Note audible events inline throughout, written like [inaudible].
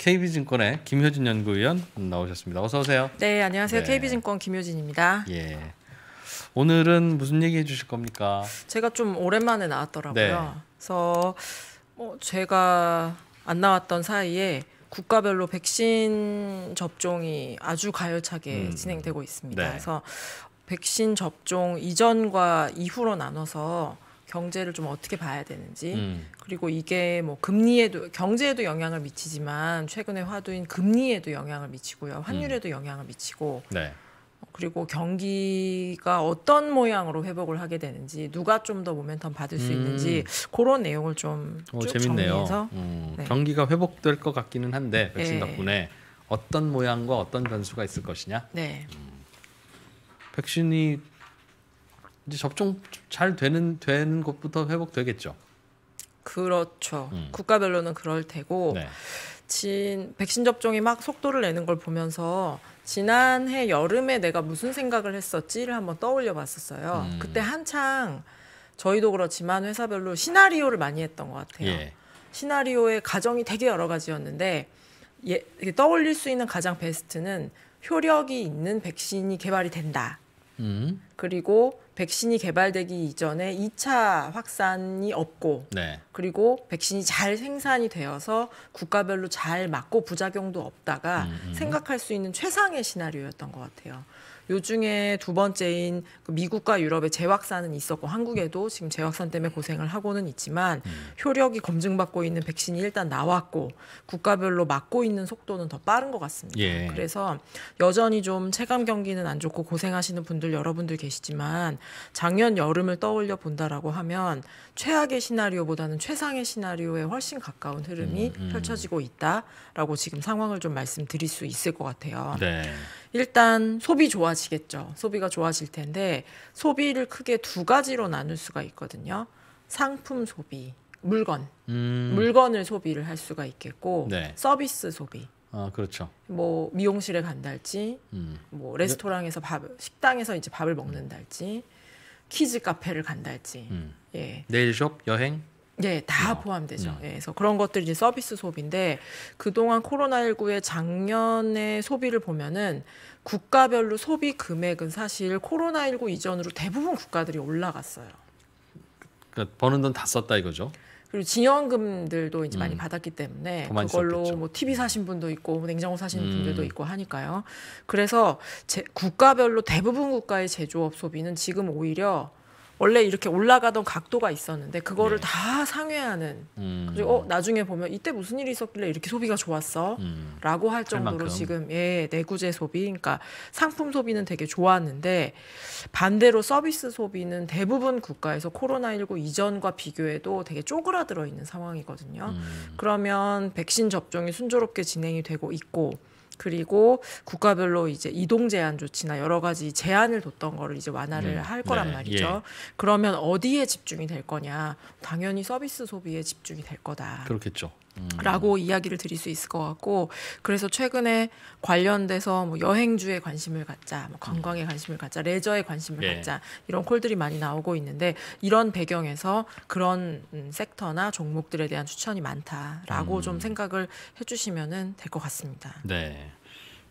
KB증권의 김효진 연구위원 나오셨습니다. 어서 오세요. 네, 안녕하세요. 네. KB증권 김효진입니다. 예. 오늘은 무슨 얘기 해주실 겁니까? 제가 좀 오랜만에 나왔더라고요. 네. 그래서 뭐 제가 안 나왔던 사이에 국가별로 백신 접종이 아주 가열차게 음. 진행되고 있습니다. 네. 그래서 백신 접종 이전과 이후로 나눠서 경제를 좀 어떻게 봐야 되는지 음. 그리고 이게 뭐 금리에도 경제에도 영향을 미치지만 최근에 화두인 금리에도 영향을 미치고요 환율에도 음. 영향을 미치고 네. 그리고 경기가 어떤 모양으로 회복을 하게 되는지 누가 좀 더 모멘텀 받을 수 있는지 음. 그런 내용을 좀 오, 어, 정리해서 음. 네. 경기가 회복될 것 같기는 한데 예. 백신 네. 덕분에 어떤 모양과 어떤 변수가 있을 것이냐. 네. 음. 백신이 이제 접종 잘 되는 되는 것부터 회복되겠죠. 그렇죠. 음. 국가별로는 그럴 테고 네. 진 백신 접종이 막 속도를 내는 걸 보면서 지난해 여름에 내가 무슨 생각을 했었지를 한번 떠올려 봤었어요. 음. 그때 한창 저희도 그렇지만 회사별로 시나리오를 많이 했던 것 같아요. 예. 시나리오의 가정이 되게 여러 가지였는데 예, 떠올릴 수 있는 가장 베스트는 효력이 있는 백신이 개발이 된다. 음. 그리고 백신이 개발되기 이전에 2차 확산이 없고 네. 그리고 백신이 잘 생산이 되어서 국가별로 잘 맞고 부작용도 없다가 음, 음. 생각할 수 있는 최상의 시나리오였던 것 같아요. 요중에 두 번째인 그 미국과 유럽의 재확산은 있었고 한국에도 지금 재확산 때문에 고생을 하고는 있지만 음. 효력이 검증받고 있는 백신이 일단 나왔고 국가별로 막고 있는 속도는 더 빠른 것 같습니다. 예. 그래서 여전히 좀 체감 경기는 안 좋고 고생하시는 분들 여러분들 계시지만 작년 여름을 떠올려 본다라고 하면 최악의 시나리오보다는 최상의 시나리오에 훨씬 가까운 흐름이 음, 음. 펼쳐지고 있다라고 지금 상황을 좀 말씀드릴 수 있을 것 같아요. 네. 일단 소비 좋아지겠죠. 소비가 좋아질 텐데 소비를 크게 두 가지로 나눌 수가 있거든요. 상품 소비, 물건, 음. 물건을 소비를 할 수가 있겠고 네. 서비스 소비. 아 그렇죠. 뭐 미용실에 간달지, 음. 뭐 레스토랑에서 밥, 식당에서 이제 밥을 먹는달지, 키즈 카페를 간달지. 음. 예. 네일숍 여행 네, 다 어. 포함되죠. 네. 그래서 그런 것들이 이제 서비스 소비인데 그동안 코로나19의 작년의 소비를 보면은 국가별로 소비 금액은 사실 코로나19 이전으로 대부분 국가들이 올라갔어요. 그러니까 버는 돈 다 썼다 이거죠. 그리고 진원금들도 이제 음. 많이 받았기 때문에 많이 그걸로 썼겠죠. 뭐 TV 사신 분도 있고 뭐 냉장고 사신 음. 분들도 있고 하니까요. 그래서 제, 국가별로 대부분 국가의 제조업 소비는 지금 오히려 원래 이렇게 올라가던 각도가 있었는데 그거를 네. 다 상회하는 음. 그리고 어, 나중에 보면 이때 무슨 일이 있었길래 이렇게 소비가 좋았어라고 음. 할 정도로 만 지금 예 내구재 소비 그러니까 상품 소비는 되게 좋았는데 반대로 서비스 소비는 대부분 국가에서 코로나19 이전과 비교해도 되게 쪼그라들어 있는 상황이거든요. 음. 그러면 백신 접종이 순조롭게 진행이 되고 있고 그리고 국가별로 이제 이동 제한 조치나 여러 가지 제한을 뒀던 거를 이제 완화를 음. 할 거란 네. 말이죠. 예. 그러면 어디에 집중이 될 거냐? 당연히 서비스 소비에 집중이 될 거다. 그렇겠죠. 라고 이야기를 드릴 수 있을 것 같고 그래서 최근에 관련돼서 뭐 여행주에 관심을 갖자, 뭐 관광에 관심을 갖자, 레저에 관심을 예. 갖자 이런 콜들이 많이 나오고 있는데 이런 배경에서 그런 음, 섹터나 종목들에 대한 추천이 많다라고 음. 좀 생각을 해주시면은 될 것 같습니다. 네,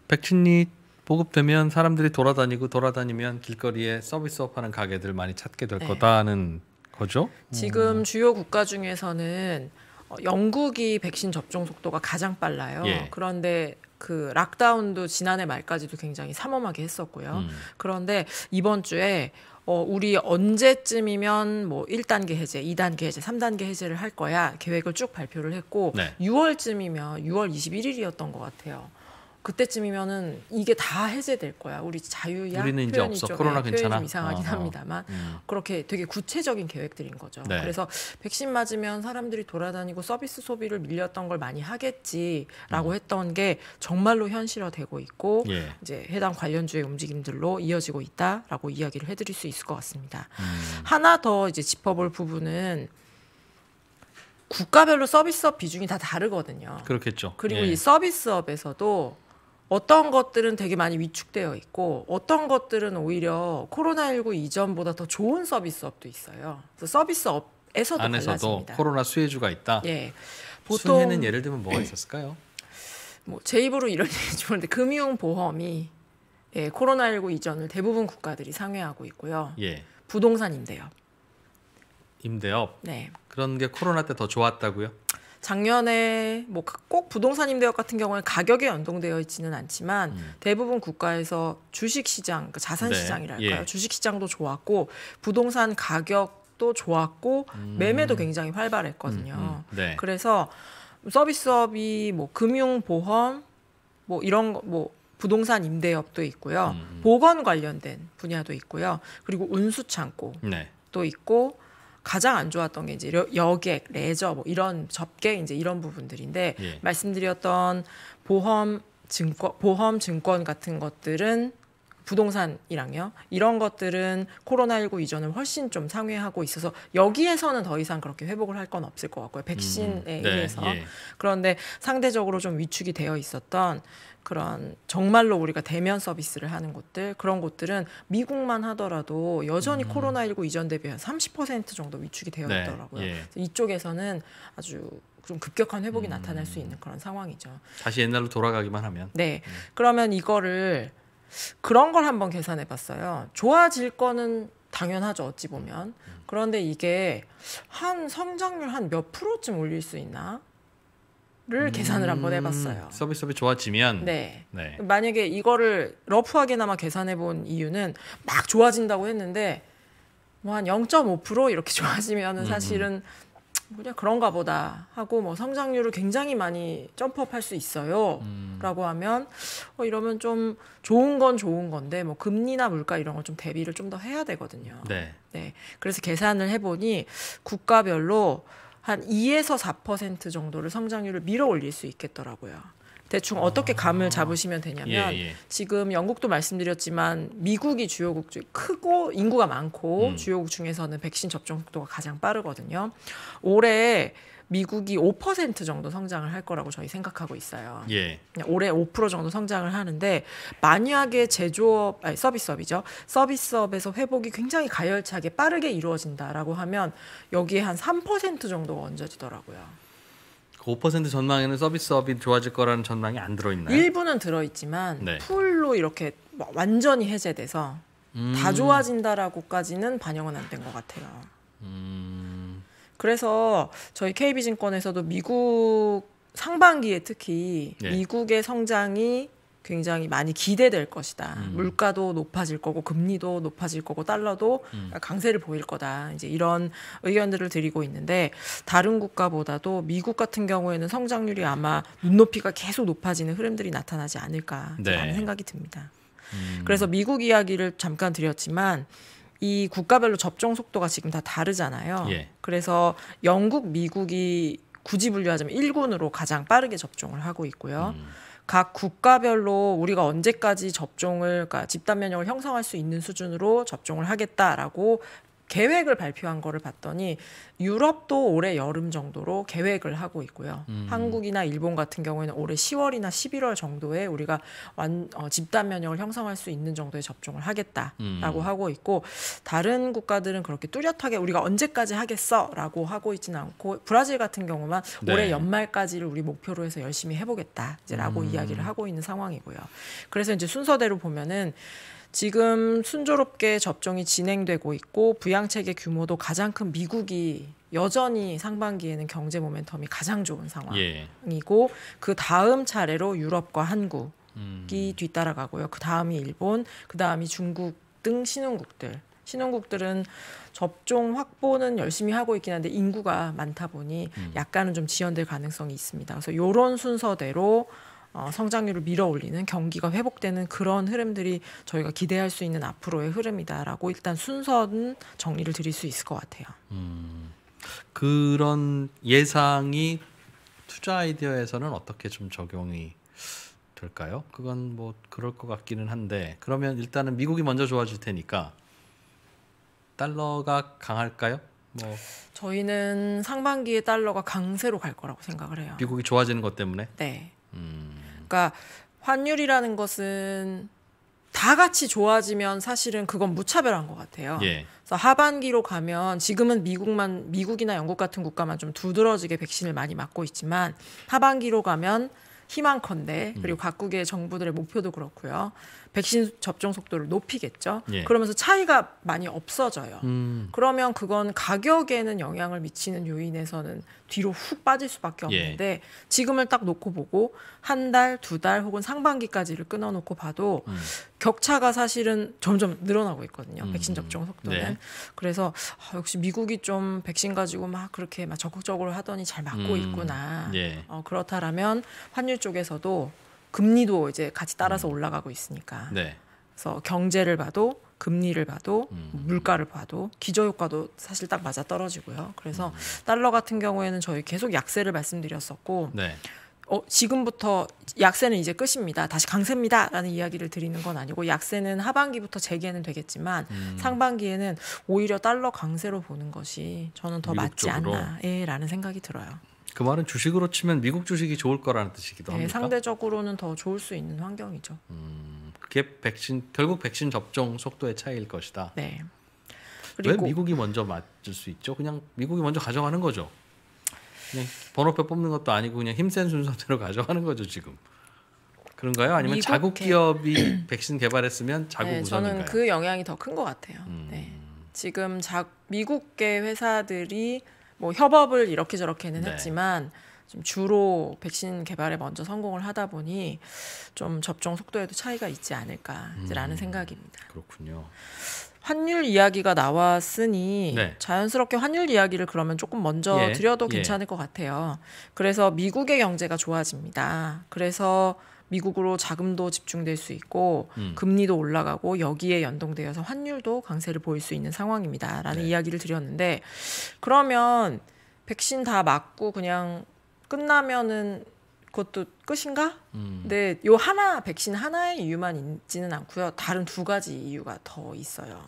백신이 보급되면 사람들이 돌아다니고 돌아다니면 길거리에 서비스업하는 가게들 많이 찾게 될 네. 거다는 하 거죠. 지금 음. 주요 국가 중에서는 어, 영국이 백신 접종 속도가 가장 빨라요. 예. 그런데 그 락다운도 지난해 말까지도 굉장히 삼엄하게 했었고요. 음. 그런데 이번 주에 어, 우리 언제쯤이면 뭐 1단계 해제, 2단계 해제, 3단계 해제를 할 거야 계획을 쭉 발표를 했고 네. 6월쯤이면 6월 21일이었던 것 같아요. 그때쯤이면은 이게 다 해제될 거야. 우리 자유야. 우리는 이제 없어. 좀, 코로나 네, 괜찮아. 좀 이상하긴 어, 합니다만 음. 그렇게 되게 구체적인 계획들인 거죠. 네. 그래서 백신 맞으면 사람들이 돌아다니고 서비스 소비를 밀렸던 걸 많이 하겠지라고 음. 했던 게 정말로 현실화되고 있고 예. 이제 해당 관련주의 움직임들로 이어지고 있다라고 이야기를 해드릴 수 있을 것 같습니다. 음. 하나 더 이제 짚어볼 부분은 국가별로 서비스업 비중이 다 다르거든요. 그렇겠죠. 그리고 예. 이 서비스업에서도 어떤 것들은 되게 많이 위축되어 있고 어떤 것들은 오히려 코로나19 이전보다 더 좋은 서비스업도 있어요. 그래서 서비스업에서도 안에서도 달라집니다. 코로나 수혜주가 있다. 예. 보통 수혜는 예를 들면 뭐가 있었을까요? 뭐제 입으로 이런 [laughs] 얘기 좋은데 금융 보험이 예, 코로나19 이전을 대부분 국가들이 상회하고 있고요. 예. 부동산 임대업. 임대업. 네. 그런 게 코로나 때 더 좋았다고요? 작년에 뭐꼭 부동산 임대업 같은 경우는 가격에 연동되어 있지는 않지만 음. 대부분 국가에서 주식 시장, 그러니까 자산 시장이랄까요? 네. 예. 주식 시장도 좋았고 부동산 가격도 좋았고 음. 매매도 굉장히 활발했거든요. 음, 음. 네. 그래서 서비스업이 뭐 금융 보험 뭐 이런 거뭐 부동산 임대업도 있고요. 음, 음. 보건 관련된 분야도 있고요. 그리고 운수 창고 네. 또 있고 가장 안 좋았던 게 이제 여객, 레저 뭐 이런 접객 이제 이런 부분들인데 예. 말씀드렸던 보험 증권, 보험 증권 같은 것들은 부동산이랑요. 이런 것들은 코로나19 이전을 훨씬 좀 상회하고 있어서 여기에서는 더 이상 그렇게 회복을 할 건 없을 것 같고요. 음, 백신에 음, 네, 의해서. 예. 그런데 상대적으로 좀 위축이 되어 있었던 그런 정말로 우리가 대면 서비스를 하는 곳들 그런 곳들은 미국만 하더라도 여전히 음. 코로나19 이전 대비 한30% 정도 위축이 네. 되어 있더라고요. 예. 이쪽에서는 아주 좀 급격한 회복이 음. 나타날 수 있는 그런 상황이죠. 다시 옛날로 돌아가기만 하면. 네. 음. 그러면 이거를 그런 걸 한번 계산해 봤어요. 좋아질 거는 당연하죠 어찌 보면 음. 그런데 이게 한 성장률 한 몇 프로쯤 올릴 수 있나 를 계산을 한번 음, 해봤어요. 서비스업이 좋아지면 네. 네. 만약에 이거를 러프하게나마 계산해본 이유는 막 좋아진다고 했는데 뭐 한 0.5% 이렇게 [laughs] 좋아지면은 음, 음. 사실은 그냥 그런가 보다 하고 뭐 성장률을 굉장히 많이 점프업할 수 있어요라고 음. 하면 어 이러면 좀 좋은 건 좋은 건데 뭐 금리나 물가 이런 걸 좀 대비를 좀 더 해야 되거든요. 네. 네. 그래서 계산을 해보니 국가별로 한 2에서 4% 정도를 성장률을 밀어 올릴 수 있겠더라고요. 대충 어떻게 감을 아. 잡으시면 되냐면 예, 예. 지금 영국도 말씀드렸지만 미국이 주요국 중 크고 인구가 많고 음. 주요국 중에서는 백신 접종 속도가 가장 빠르거든요. 올해 미국이 5% 정도 성장을 할 거라고 저희 생각하고 있어요. 예. 올해 5% 정도 성장을 하는데 만약에 제조업 아니 서비스업이죠. 서비스업에서 회복이 굉장히 가열차게 빠르게 이루어진다라고 하면 여기에 한 3% 정도가 얹어지더라고요. 5% 그 전망에는 서비스업이 좋아질 거라는 전망이 안 들어있나요? 일부는 들어있지만 네. 풀로 이렇게 완전히 해제돼서 음. 다 좋아진다라고까지는 반영은 안 된 것 같아요. 음. 그래서 저희 KB증권에서도 미국 상반기에 특히 예. 미국의 성장이 굉장히 많이 기대될 것이다. 음. 물가도 높아질 거고 금리도 높아질 거고 달러도 음. 강세를 보일 거다. 이제 이런 의견들을 드리고 있는데 다른 국가보다도 미국 같은 경우에는 성장률이 아마 눈높이가 계속 높아지는 흐름들이 나타나지 않을까라는 네. 생각이 듭니다. 음. 그래서 미국 이야기를 잠깐 드렸지만 이 국가별로 접종 속도가 지금 다 다르잖아요. 예. 그래서 영국, 미국이 굳이 분류하자면 1군으로 가장 빠르게 접종을 하고 있고요. 음. 각 국가별로 우리가 언제까지 접종을 그러니까 집단 면역을 형성할 수 있는 수준으로 접종을 하겠다라고 계획을 발표한 거를 봤더니 유럽도 올해 여름 정도로 계획을 하고 있고요. 음. 한국이나 일본 같은 경우에는 올해 10월이나 11월 정도에 우리가 완, 어, 집단 면역을 형성할 수 있는 정도의 접종을 하겠다라고 음. 하고 있고 다른 국가들은 그렇게 뚜렷하게 우리가 언제까지 하겠어라고 하고 있지는 않고 브라질 같은 경우만 네. 올해 연말까지를 우리 목표로 해서 열심히 해보겠다 라고 음. 이야기를 하고 있는 상황이고요. 그래서 이제 순서대로 보면은 지금 순조롭게 접종이 진행되고 있고 부양책의 규모도 가장 큰 미국이 여전히 상반기에는 경제 모멘텀이 가장 좋은 상황이고 예. 그 다음 차례로 유럽과 한국이 음. 뒤따라가고요. 그 다음이 일본, 그 다음이 중국 등 신흥국들. 신혼국들은 접종 확보는 열심히 하고 있긴 한데 인구가 많다 보니 음. 약간은 좀 지연될 가능성이 있습니다. 그래서 요런 순서대로 어, 성장률을 밀어올리는 경기가 회복되는 그런 흐름들이 저희가 기대할 수 있는 앞으로의 흐름이다라고 일단 순서는 정리를 드릴 수 있을 것 같아요. 음, 그런 예상이 투자 아이디어에서는 어떻게 좀 적용이 될까요? 그건 뭐 그럴 것 같기는 한데 그러면 일단은 미국이 먼저 좋아질 테니까 달러가 강할까요? 뭐 저희는 상반기에 달러가 강세로 갈 거라고 생각을 해요. 미국이 좋아지는 것 때문에? 네. 음. 그러니까 환율이라는 것은 다 같이 좋아지면 사실은 그건 무차별한 것 같아요. 예. 그래서 하반기로 가면 지금은 미국만 미국이나 영국 같은 국가만 좀 두드러지게 백신을 많이 맞고 있지만 하반기로 가면 희망컨대 그리고 음. 각국의 정부들의 목표도 그렇고요. 백신 접종 속도를 높이겠죠. 예. 그러면서 차이가 많이 없어져요. 음. 그러면 그건 가격에는 영향을 미치는 요인에서는 뒤로 훅 빠질 수밖에 예. 없는데 예. 지금을 딱 놓고 보고 한 달, 두 달 혹은 상반기까지를 끊어 놓고 봐도 음. 격차가 사실은 점점 늘어나고 있거든요. 음. 백신 접종 속도는. 네. 그래서 아, 역시 미국이 좀 백신 가지고 막 그렇게 막 적극적으로 하더니 잘 맞고 음. 있구나. 예. 어, 그렇다라면 환율 쪽에서도 금리도 이제 같이 따라서 음. 올라가고 있으니까. 네. 그래서 경제를 봐도 금리를 봐도 음. 뭐 물가를 봐도 기저효과도 사실 딱 맞아 떨어지고요. 그래서 음. 달러 같은 경우에는 저희 계속 약세를 말씀드렸었고 네. 어, 지금부터 약세는 이제 끝입니다. 다시 강세입니다라는 이야기를 드리는 건 아니고 약세는 하반기부터 재개는 되겠지만 음. 상반기에는 오히려 달러 강세로 보는 것이 저는 더 맞지 않나라는 예, 생각이 들어요. 그 말은 주식으로 치면 미국 주식이 좋을 거라는 뜻이기도 네, 합니다. 상대적으로는 더 좋을 수 있는 환경이죠. 음, 그게 백신 결국 백신 접종 속도의 차이일 것이다. 네. 왜 미국이 먼저 맞을 수 있죠? 그냥 미국이 먼저 가져가는 거죠. 그냥 번호표 뽑는 것도 아니고 그냥 힘센 순서대로 [laughs] 가져가는 거죠 지금. 그런가요? 아니면 자국 기업이 [clears throat] 백신 개발했으면 자국 네, 우선인가요? 저는 그 영향이 더 큰 것 같아요. 네. 음. 네. 지금 자, 미국계 회사들이 뭐 협업을 이렇게 저렇게는 네. 했지만 좀 주로 백신 개발에 먼저 성공을 하다 보니 좀 접종 속도에도 차이가 있지 않을까라는 음, 생각입니다. 그렇군요. 환율 이야기가 나왔으니 네. 자연스럽게 환율 이야기를 그러면 조금 먼저 예, 드려도 예. 괜찮을 예. 것 같아요. 그래서 미국의 경제가 좋아집니다. 그래서 미국으로 자금도 집중될 수 있고 음. 금리도 올라가고 여기에 연동되어서 환율도 강세를 보일 수 있는 상황입니다라는 네. 이야기를 드렸는데 그러면 백신 다 맞고 그냥 끝나면은 그것도 끝인가? 음. 근데 요 하나 백신 하나의 이유만 있지는 않고요. 다른 두 가지 이유가 더 있어요.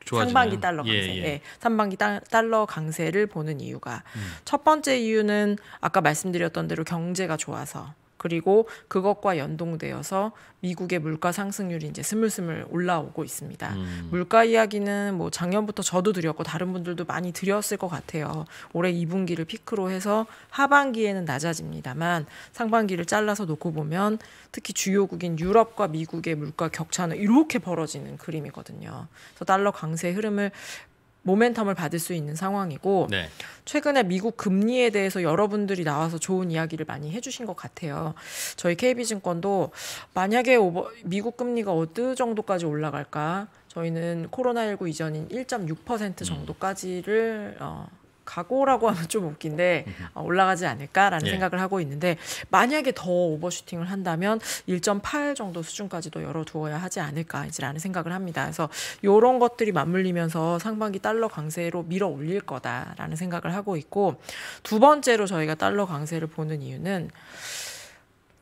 좋아지네요. 상반기 달러 예, 강세, 예, 예. 예 상반기 달, 달러 강세를 보는 이유가 음. 첫 번째 이유는 아까 말씀드렸던 대로 경제가 좋아서 그리고 그것과 연동되어서 미국의 물가 상승률이 이제 스물스물 올라오고 있습니다. 음. 물가 이야기는 뭐 작년부터 저도 드렸고 다른 분들도 많이 드렸을 것 같아요. 올해 2분기를 피크로 해서 하반기에는 낮아집니다만 상반기를 잘라서 놓고 보면 특히 주요국인 유럽과 미국의 물가 격차는 이렇게 벌어지는 그림이거든요. 그래서 달러 강세 흐름을 모멘텀을 받을 수 있는 상황이고 네. 최근에 미국 금리에 대해서 여러분들이 나와서 좋은 이야기를 많이 해주신 것 같아요. 저희 KB증권도 만약에 오버, 미국 금리가 어느 정도까지 올라갈까 저희는 코로나19 이전인 1.6% 음. 정도까지를 어, 각오라고 하면 좀 웃긴데 아, 올라가지 않을까라는 예. 생각을 하고 있는데 만약에 더 오버슈팅을 한다면 1.8 정도 수준까지도 열어두어야 하지 않을까라는 생각을 합니다. 그래서 이런 것들이 맞물리면서 상반기 달러 강세로 밀어 올릴 거다라는 생각을 하고 있고 두 번째로 저희가 달러 강세를 보는 이유는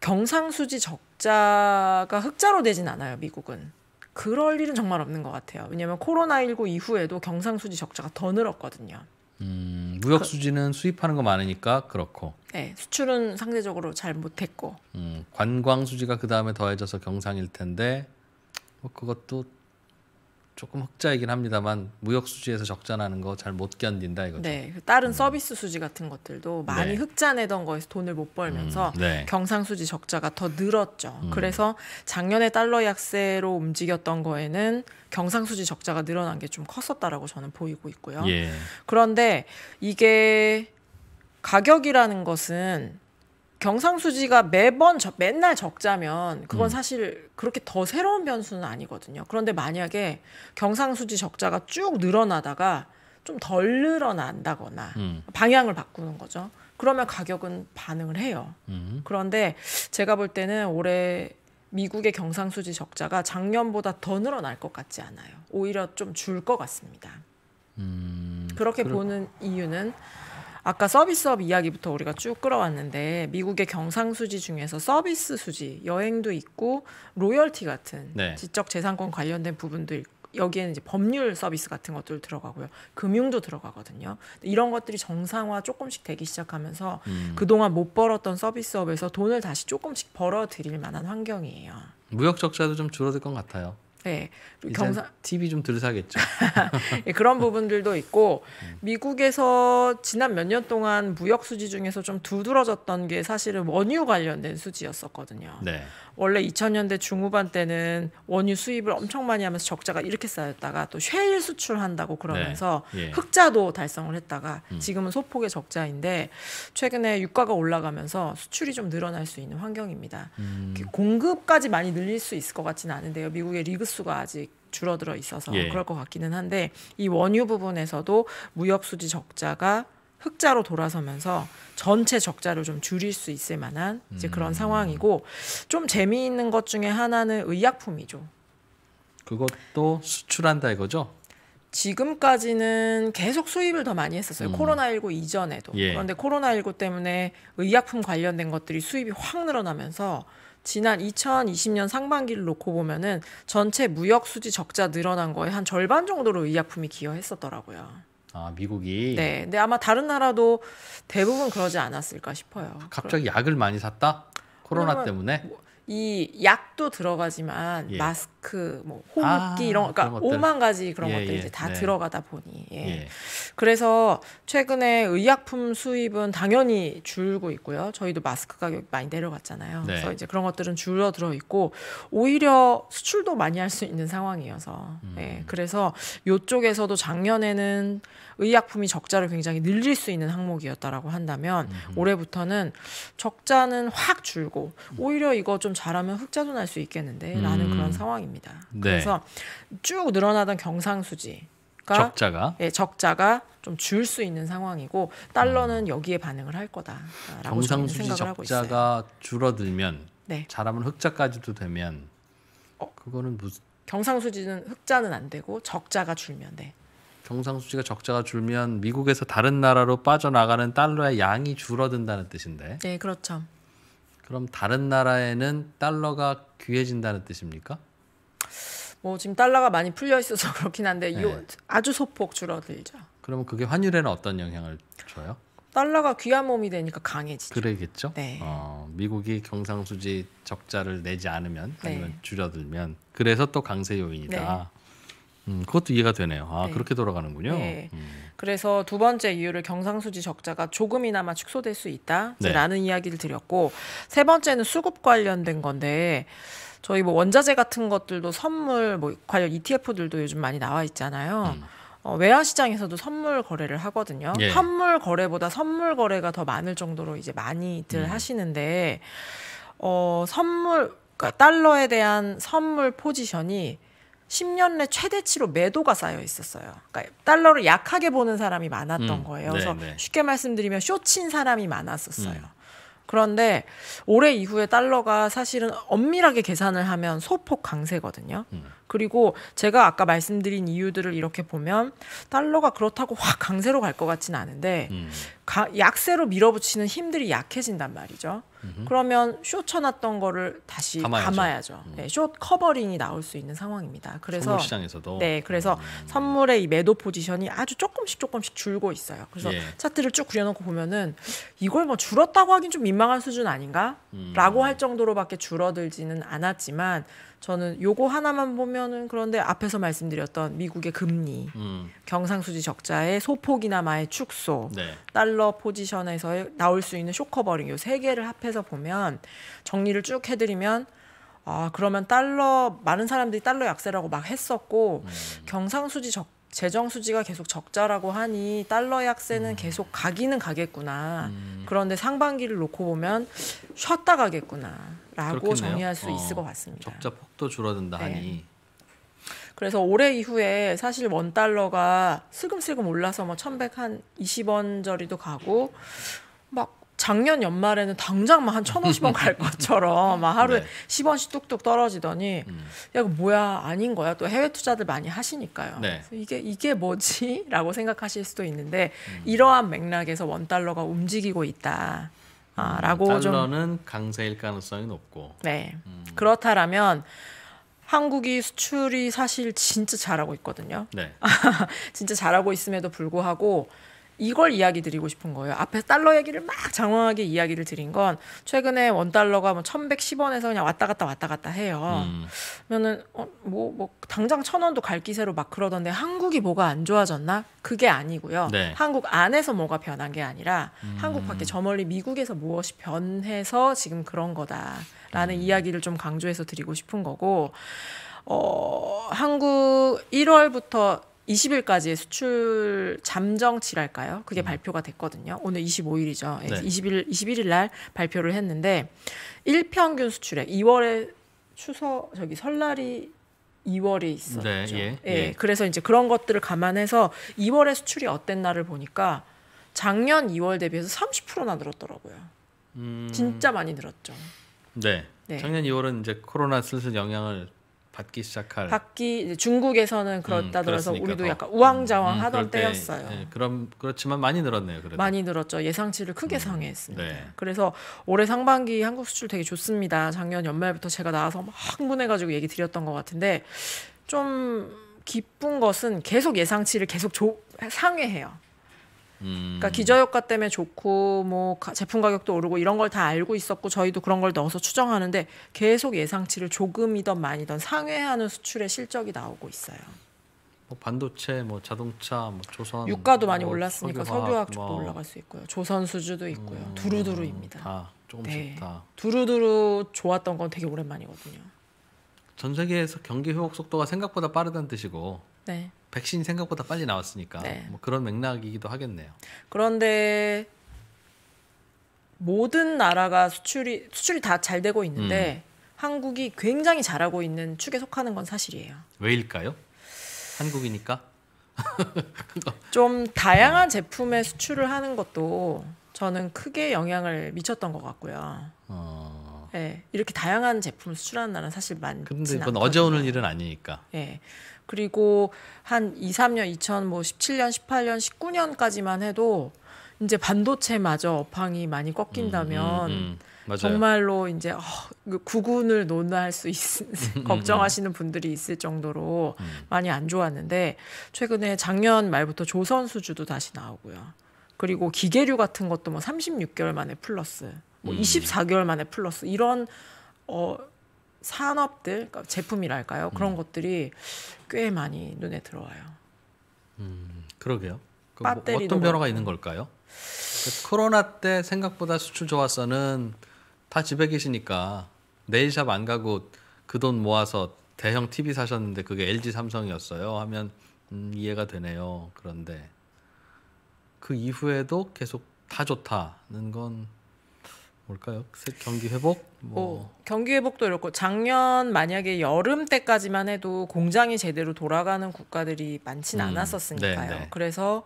경상수지 적자가 흑자로 되진 않아요, 미국은. 그럴 일은 정말 없는 것 같아요. 왜냐하면 코로나19 이후에도 경상수지 적자가 더 늘었거든요. 음, 무역 그 수지는 그, 수입하는 거 많으니까 그렇고. 네, 수출은 상대적으로 잘 못했고. 음, 관광 수지가 그 다음에 더해져서 경상일 텐데 뭐 그것도 조금 흑자이긴 합니다만 무역 수지에서 적자 나는 거 잘 못 견딘다 이거죠. 네, 그 다른 음. 서비스 수지 같은 것들도 많이 네. 흑자 내던 거에서 돈을 못 벌면서 음. 네. 경상 수지 적자가 더 늘었죠. 음. 그래서 작년에 달러 약세로 움직였던 거에는 경상 수지 적자가 늘어난 게 좀 컸었다라고 저는 보이고 있고요. 예. 그런데 이게 가격이라는 것은 경상수지가 매번 저, 맨날 적자면 그건 음. 사실 그렇게 더 새로운 변수는 아니거든요. 그런데 만약에 경상수지 적자가 쭉 늘어나다가 좀 덜 늘어난다거나 음. 방향을 바꾸는 거죠. 그러면 가격은 반응을 해요. 음. 그런데 제가 볼 때는 올해 미국의 경상수지 적자가 작년보다 더 늘어날 것 같지 않아요. 오히려 좀 줄 것 같습니다. 음, 그렇게 그럼. 보는 이유는 아까 서비스업 이야기부터 우리가 쭉 끌어왔는데 미국의 경상수지 중에서 서비스 수지, 여행도 있고 로열티 같은 네. 지적 재산권 관련된 부분도 있고 여기에는 이제 법률 서비스 같은 것들 들어가고요. 금융도 들어가거든요. 이런 것들이 정상화 조금씩 되기 시작하면서 음. 그동안 못 벌었던 서비스업에서 돈을 다시 조금씩 벌어 들일 만한 환경이에요. 무역 적자도 좀 줄어들 것 같아요. 예. 네. 경사 TV 좀 들으사겠죠. [laughs] 예, 그런 부분들도 있고 미국에서 지난 몇 년 동안 무역 수지 중에서 좀 두드러졌던 게 사실은 원유 관련된 수지였었거든요. 네. 원래 2000년대 중후반 때는 원유 수입을 엄청 많이 하면서 적자가 이렇게 쌓였다가 또 쉐일 수출한다고 그러면서 네. 예. 흑자도 달성을 했다가 음. 지금은 소폭의 적자인데 최근에 유가가 올라가면서 수출이 좀 늘어날 수 있는 환경입니다. 음. 공급까지 많이 늘릴 수 있을 것 같지는 않은데요. 미국의 리그 수가 아직 줄어들어 있어서 예. 그럴 것 같기는 한데 이 원유 부분에서도 무역 수지 적자가 흑자로 돌아서면서 전체 적자를 좀 줄일 수 있을 만한 이제 음. 그런 상황이고 좀 재미있는 것 중에 하나는 의약품이죠. 그것도 수출한다 이거죠? 지금까지는 계속 수입을 더 많이 했었어요. 음. 코로나19 이전에도. 예. 그런데 코로나19 때문에 의약품 관련된 것들이 수입이 확 늘어나면서 지난 2020년 상반기를 놓고 보면은 전체 무역 수지 적자 늘어난 거에 한 절반 정도로 의약품이 기여했었더라고요. 아, 미국이. 네. 근데 아마 다른 나라도 대부분 그러지 않았을까 싶어요. 갑자기 그럼. 약을 많이 샀다? 코로나 때문에? 뭐, 이 약도 들어가지만 예. 마스크, 뭐 아, 호흡기 아, 이런 그러니까 오만 가지 그런 예, 것들이 예. 제다 네. 들어가다 보니 예. 예. 그래서 최근에 의약품 수입은 당연히 줄고 있고요. 저희도 마스크 가격 많이 내려갔잖아요. 네. 그래서 이제 그런 것들은 줄어 들어 있고 오히려 수출도 많이 할 수 있는 상황이어서 음. 예. 그래서 요쪽에서도 작년에는 의약품이 적자를 굉장히 늘릴 수 있는 항목이었다라고 한다면 음. 올해부터는 적자는 확 줄고 음. 오히려 이거 좀 잘하면 흑자도 날 수 있겠는데 라는 음. 그런 상황입니다. 네. 그래서 쭉 늘어나던 경상수지 적자가 예, 적자가 좀 줄 수 있는 상황이고 달러는 음. 여기에 반응을 할 거다라고 저는 생각을 하고 있어요. 적자가 줄어들면 네. 잘하면 흑자까지도 되면 어? 그거는 무슨 경상수지는 흑자는 안 되고 적자가 줄면 돼. 네. 경상수지가 적자가 줄면 미국에서 다른 나라로 빠져나가는 달러의 양이 줄어든다는 뜻인데. 네, 그렇죠. 그럼 다른 나라에는 달러가 귀해진다는 뜻입니까? 뭐 지금 달러가 많이 풀려 있어서 [laughs] 그렇긴 한데 네. 요, 아주 소폭 줄어들죠. 그러면 그게 환율에는 어떤 영향을 줘요? 달러가 귀한 몸이 되니까 강해지죠. 그러겠죠. 네. 어, 미국이 경상수지 적자를 내지 않으면 네. 아니면 네. 줄어들면 그래서 또 강세 요인이다. 네. 음, 그것도 이해가 되네요. 아, 네. 그렇게 돌아가는군요. 네. 음. 그래서 두 번째 이유를 경상수지 적자가 조금이나마 축소될 수 있다라는 네. 이야기를 드렸고 세 번째는 수급 관련된 건데 저희 뭐 원자재 같은 것들도 선물 뭐 관련 ETF들도 요즘 많이 나와 있잖아요. 음. 어, 외화 시장에서도 선물 거래를 하거든요. 예. 선물 거래보다 선물 거래가 더 많을 정도로 이제 많이들 음. 하시는데 어, 선물 그러니까 달러에 대한 선물 포지션이 10년 내 최대치로 매도가 쌓여 있었어요. 그러니까 달러를 약하게 보는 사람이 많았던 음, 거예요. 네, 그래서 네네. 쉽게 말씀드리면 쇼친 사람이 많았었어요. 음. 그런데 올해 이후에 달러가 사실은 엄밀하게 계산을 하면 소폭 강세거든요. 음. 그리고 제가 아까 말씀드린 이유들을 이렇게 보면 달러가 그렇다고 확 강세로 갈 것 같지는 않은데 음. 가, 약세로 밀어붙이는 힘들이 약해진단 말이죠. 음흠. 그러면 쇼 쳐놨던 거를 다시 감아야죠. 감아야죠. 음. 네, 쇼 커버링이 나올 수 있는 상황입니다. 그래서 선물 시장에서도 네, 그래서 음. 선물의 이 매도 포지션이 아주 조금씩 조금씩 줄고 있어요. 그래서 예. 차트를 쭉 그려놓고 보면은 이걸 뭐 줄었다고 하긴 좀 민망한 수준 아닌가라고 음. 할 정도로밖에 줄어들지는 않았지만 저는 요거 하나만 보면은 그런데 앞에서 말씀드렸던 미국의 금리, 음. 경상수지 적자의 소폭이나 마의 축소, 네. 달러 포지션에서 나올 수 있는 쇼커버링 요 세 개를 합해서 보면 정리를 쭉 해드리면 아 그러면 달러 많은 사람들이 달러 약세라고 막 했었고 음. 경상수지 적자 재정 수지가 계속 적자라고 하니 달러 약세는 음. 계속 가기는 가겠구나. 음. 그런데 상반기를 놓고 보면 쉬었다 가겠구나라고 그렇겠네요. 정리할 수 어. 있을 것 같습니다. 적자 폭도 줄어든다 네. 하니. 네. 그래서 올해 이후에 사실 원 달러가 슬금슬금 올라서 뭐 천백 한이원 저리도 가고 막 작년 연말에는 당장 막한 천오십 원갈 [laughs] 것처럼 막 하루에 네. 십원씩 뚝뚝 떨어지더니 음. 야 이거 뭐야 아닌 거야 또 해외 투자들 많이 하시니까요. 네. 이게 이게 뭐지라고 생각하실 수도 있는데 음. 이러한 맥락에서 원 달러가 움직이고 있다. 아, 음, 라고 음, 달러는 좀, 강세일 가능성이 높고 네 음. 그렇다라면 한국이 수출이 사실 진짜 잘하고 있거든요. 네. [laughs] 진짜 잘하고 있음에도 불구하고 이걸 이야기 드리고 싶은 거예요. 앞에 달러 얘기를 막 장황하게 이야기를 드린 건 최근에 원 달러가 뭐 1,110원에서 그냥 왔다 갔다 왔다 갔다 해요. 음. 그러면은 뭐뭐 어, 뭐 당장 천 원도 갈 기세로 막 그러던데 한국이 뭐가 안 좋아졌나? 그게 아니고요. 네. 한국 안에서 뭐가 변한 게 아니라 음. 한국 밖에 저 멀리 미국에서 무엇이 변해서 지금 그런 거다라는 음. 이야기를 좀 강조해서 드리고 싶은 거고 어, 한국 1월부터 20일까지 수출 잠정치랄까요? 그게 음. 발표가 됐거든요. 오늘 25일이죠. 예, 네. 20일 21일 날 발표를 했는데 일평균 수출액 2월에 추석 저기 설날이 2월에 있었죠. 네, 예, 예. 예. 그래서 이제 그런 것들을 감안해서 2월에 수출이 어땠나를 보니까 작년 2월 대비해서 30%나 늘었더라고요. 음... 진짜 많이 늘었죠. 네. 네. 작년 2월은 이제 코로나 슬슬 영향을 받기 시작할 받기 중국에서는 음, 그렇다 어. 음, 들어서 우리도 더. 약간 우왕좌왕 음, 하던 때, 였어요 예, 그럼 그렇지만 많이 늘었네요. 그래도. 많이 늘었죠. 예상치를 크게 음, 상회했습니다. 네. 그래서 올해 상반기 한국 수출 되게 좋습니다. 작년 연말부터 제가 나와서 막 흥분해가지고 얘기 드렸던 것 같은데 좀 기쁜 것은 계속 예상치를 계속 조, 상회해요. 그러니까 음. 기저효과 때문에 좋고 뭐 제품 가격도 오르고 이런 걸 다 알고 있었고 저희도 그런 걸 넣어서 추정하는데 계속 예상치를 조금이던 많이던 상회하는 수출의 실적이 나오고 있어요. 뭐 반도체, 뭐 자동차, 뭐 조선 유가도 많이 뭐 올랐으니까 석유화학 뭐 쪽도 올라갈 수 있고요. 조선 수주도 있고요. 음. 두루두루입니다. 다 조금씩 네. 다. 두루두루 좋았던 건 되게 오랜만이거든요. 전 세계에서 경기 회복 속도가 생각보다 빠르다는 뜻이고 네. 백신이 생각보다 빨리 나왔으니까 네. 뭐 그런 맥락이기도 하겠네요. 그런데 모든 나라가 수출이 수출이 다 잘 되고 있는데 음. 한국이 굉장히 잘하고 있는 축에 속하는 건 사실이에요. 왜일까요? 한국이니까? [laughs] 좀 다양한 제품의 수출을 하는 것도 저는 크게 영향을 미쳤던 것 같고요. 어... 네, 이렇게 다양한 제품 수출하는 나라는 사실 많지 않거든요. 근데 그건 어제 오늘 일은 아니니까. 네. 그리고 한 2, 3년, 2017년, 18년, 19년까지만 해도 이제 반도체마저 업황이 많이 꺾인다면 음, 음, 음, 음. 정말로 이제 어, 그 구군을 논할 수 있, [laughs] 걱정하시는 분들이 있을 정도로 음. 많이 안 좋았는데 최근에 작년 말부터 조선 수주도 다시 나오고요. 그리고 기계류 같은 것도 뭐 36개월 만에 플러스, 뭐 24개월 음. 만에 플러스 이런 어 산업들 그러니까 제품이랄까요 음. 그런 것들이 꽤 많이 눈에 들어와요. 음 그러게요. 그 뭐 어떤 변화가 있는 걸까요? 코로나 때 생각보다 수출 좋았어는 다 집에 계시니까 네일샵 안 가고 그 돈 모아서 대형 TV 사셨는데 그게 LG 삼성이었어요 하면 음, 이해가 되네요. 그런데 그 이후에도 계속 다 좋다는 건 뭘까요? 경기 회복? 뭐. 뭐. 경기 회복도 이렇고 작년 만약에 여름 때까지만 해도 공장이 제대로 돌아가는 국가들이 많진 음, 않았었으니까요. 네, 네, 그래서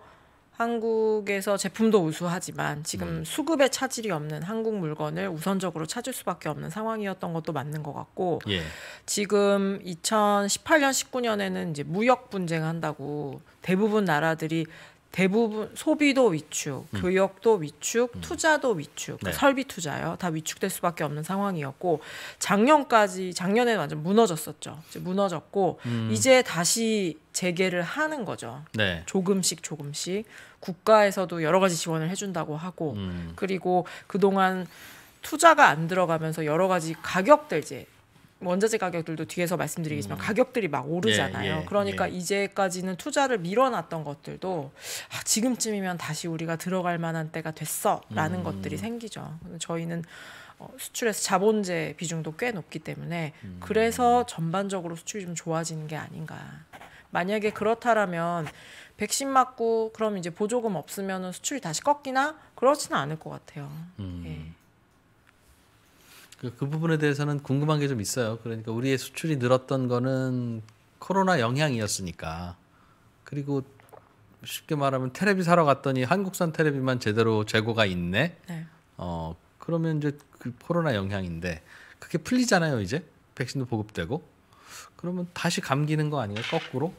한국에서 제품도 우수하지만 지금 음. 수급에 차질이 없는 한국 물건을 우선적으로 찾을 수밖에 없는 상황이었던 것도 맞는 것 같고 예. 지금 2018년 19년에는 이제 무역 분쟁한다고 대부분 나라들이 대부분 소비도 위축, 음. 교역도 위축, 음. 투자도 위축, 네. 설비 투자요. 다 위축될 수밖에 없는 상황이었고 작년까지 작년에 완전 무너졌었죠. 이제 무너졌고 음. 이제 다시 재개를 하는 거죠. 네. 조금씩 조금씩 국가에서도 여러 가지 지원을 해준다고 하고 음. 그리고 그동안 투자가 안 들어가면서 여러 가지 가격들 이제 원자재 가격들도 뒤에서 말씀드리겠지만 음. 가격들이 막 오르잖아요. 예, 예, 그러니까 예. 이제까지는 투자를 밀어놨던 것들도 아, 지금쯤이면 다시 우리가 들어갈 만한 때가 됐어라는 음. 것들이 생기죠. 저희는 어, 수출에서 자본재 비중도 꽤 높기 때문에 음. 그래서 전반적으로 수출이 좀 좋아지는 게 아닌가. 만약에 그렇다라면 백신 맞고 그럼 이제 보조금 없으면 수출이 다시 꺾이나 그렇지는 않을 것 같아요. 음. 예. 그, 그 부분에 대해서는 궁금한 게 좀 있어요. 그러니까 우리의 수출이 늘었던 거는 코로나 영향이었으니까. 그리고 쉽게 말하면 테레비 사러 갔더니 한국산 테레비만 제대로 재고가 있네. 네. 어 그러면 이제 그 코로나 영향인데 그게 풀리잖아요 이제 백신도 보급되고 그러면 다시 감기는 거 아니에요 거꾸로?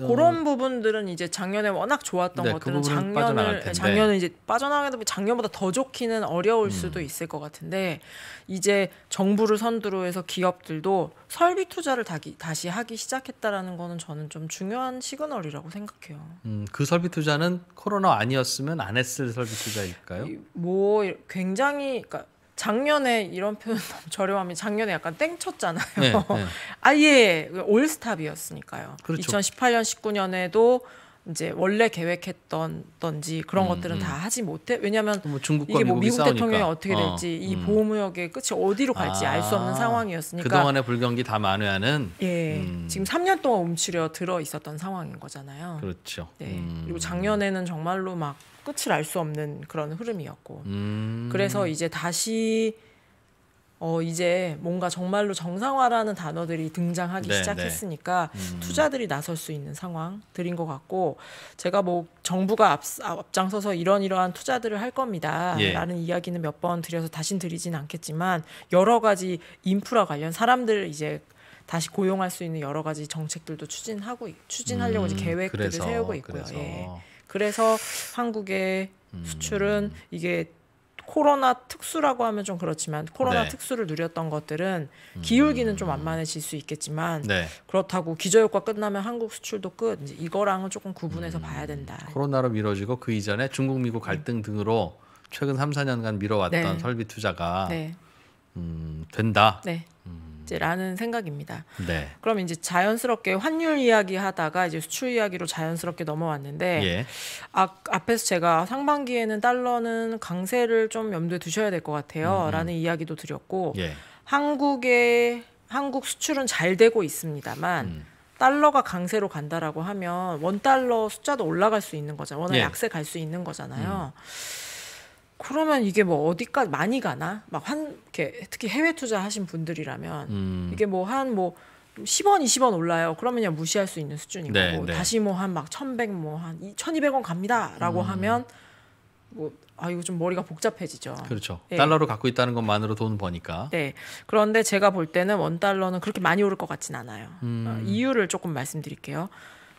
어. 그런 부분들은 이제 작년에 워낙 좋았던 네, 그 것들은 그 작년을 예, 작년은 이제 빠져나가다 보면 작년보다 더 좋기는 어려울 음. 수도 있을 것 같은데 이제 정부를 선두로 해서 기업들도 설비 투자를 다기, 다시 하기 시작했다라는 거는 저는 좀 중요한 시그널이라고 생각해요. 음, 그 설비 투자는 코로나 아니었으면 안 했을 설비 투자일까요? 뭐 굉장히 그러니까 작년에 이런 표현 너 저렴함이 작년에 약간 땡쳤잖아요. 네, 네. [laughs] 아예 올스탑이었으니까요. 그렇죠. 2018년 19년에도 이제 원래 계획했던던지 그런 음, 것들은 음. 다 하지 못해 왜냐하면 뭐 이게 뭐 미국 싸우니까. 대통령이 어떻게 어, 될지 어, 이 음. 보호무역의 끝이 어디로 갈지 아, 알수 없는 상황이었으니까 그동안의 불경기 다 만회하는 예 음. 지금 3년 동안 움츠려 들어 있었던 상황인 거잖아요. 그렇죠. 네 음. 그리고 작년에는 정말로 막 끝을 알 수 없는 그런 흐름이었고 음. 그래서 이제 다시 어 이제 뭔가 정말로 정상화라는 단어들이 등장하기 네, 네. 시작했으니까 네. 음. 투자들이 나설 수 있는 상황들인 것 같고 제가 뭐 정부가 앞, 앞장서서 이런 이러한 투자들을 할 겁니다라는 예. 이야기는 몇 번 드려서 다신 드리진 않겠지만 여러 가지 인프라 관련 사람들 이제 다시 고용할 수 있는 여러 가지 정책들도 추진하고 추진하려고 음, 계획들을 그래서, 세우고 있고요. 그래서. 예. 그래서 한국의 음. 수출은 이게 코로나 특수라고 하면 좀 그렇지만 코로나 네. 특수를 누렸던 것들은 음. 기울기는 좀 완만해질 수 있겠지만 네. 그렇다고 기저효과 끝나면 한국 수출도 끝 이거랑은 조금 구분해서 음. 봐야 된다. 코로나로 미뤄지고 그 이전에 중국 미국 갈등 등으로 최근 3, 4년간 미뤄왔던 네. 설비 투자가 네. 음, 된다. 네. 음. 라는 생각입니다. 네. 그럼 이제 자연스럽게 환율 이야기 하다가 이제 수출 이야기로 자연스럽게 넘어왔는데 예. 아, 앞에서 제가 상반기에는 달러는 강세를 좀 염두에 두셔야 될 것 같아요라는 음. 음. 이야기도 드렸고 예. 한국의 한국 수출은 잘 되고 있습니다만 음. 달러가 강세로 간다라고 하면 원 달러 숫자도 올라갈 수 있는 거잖아요. 예. 약세 갈 수 있는 거잖아요. 음. 그러면 이게 뭐 어디까지 많이 가나? 막한 이렇게 특히 해외 투자하신 분들이라면 음. 이게 뭐 한뭐 뭐 10원, 20원 올라요. 그러면 그냥 무시할 수 있는 수준이고 네, 뭐 네. 다시 뭐 한 막1,100 뭐 한 1,200원 갑니다라고 음. 하면 뭐아 이거 좀 머리가 복잡해지죠. 그렇죠. 네. 달러로 갖고 있다는 것만으로 돈 버니까. 네. 그런데 제가 볼 때는 원 달러는 그렇게 많이 오를 것 같진 않아요. 음. 어, 이유를 조금 말씀드릴게요.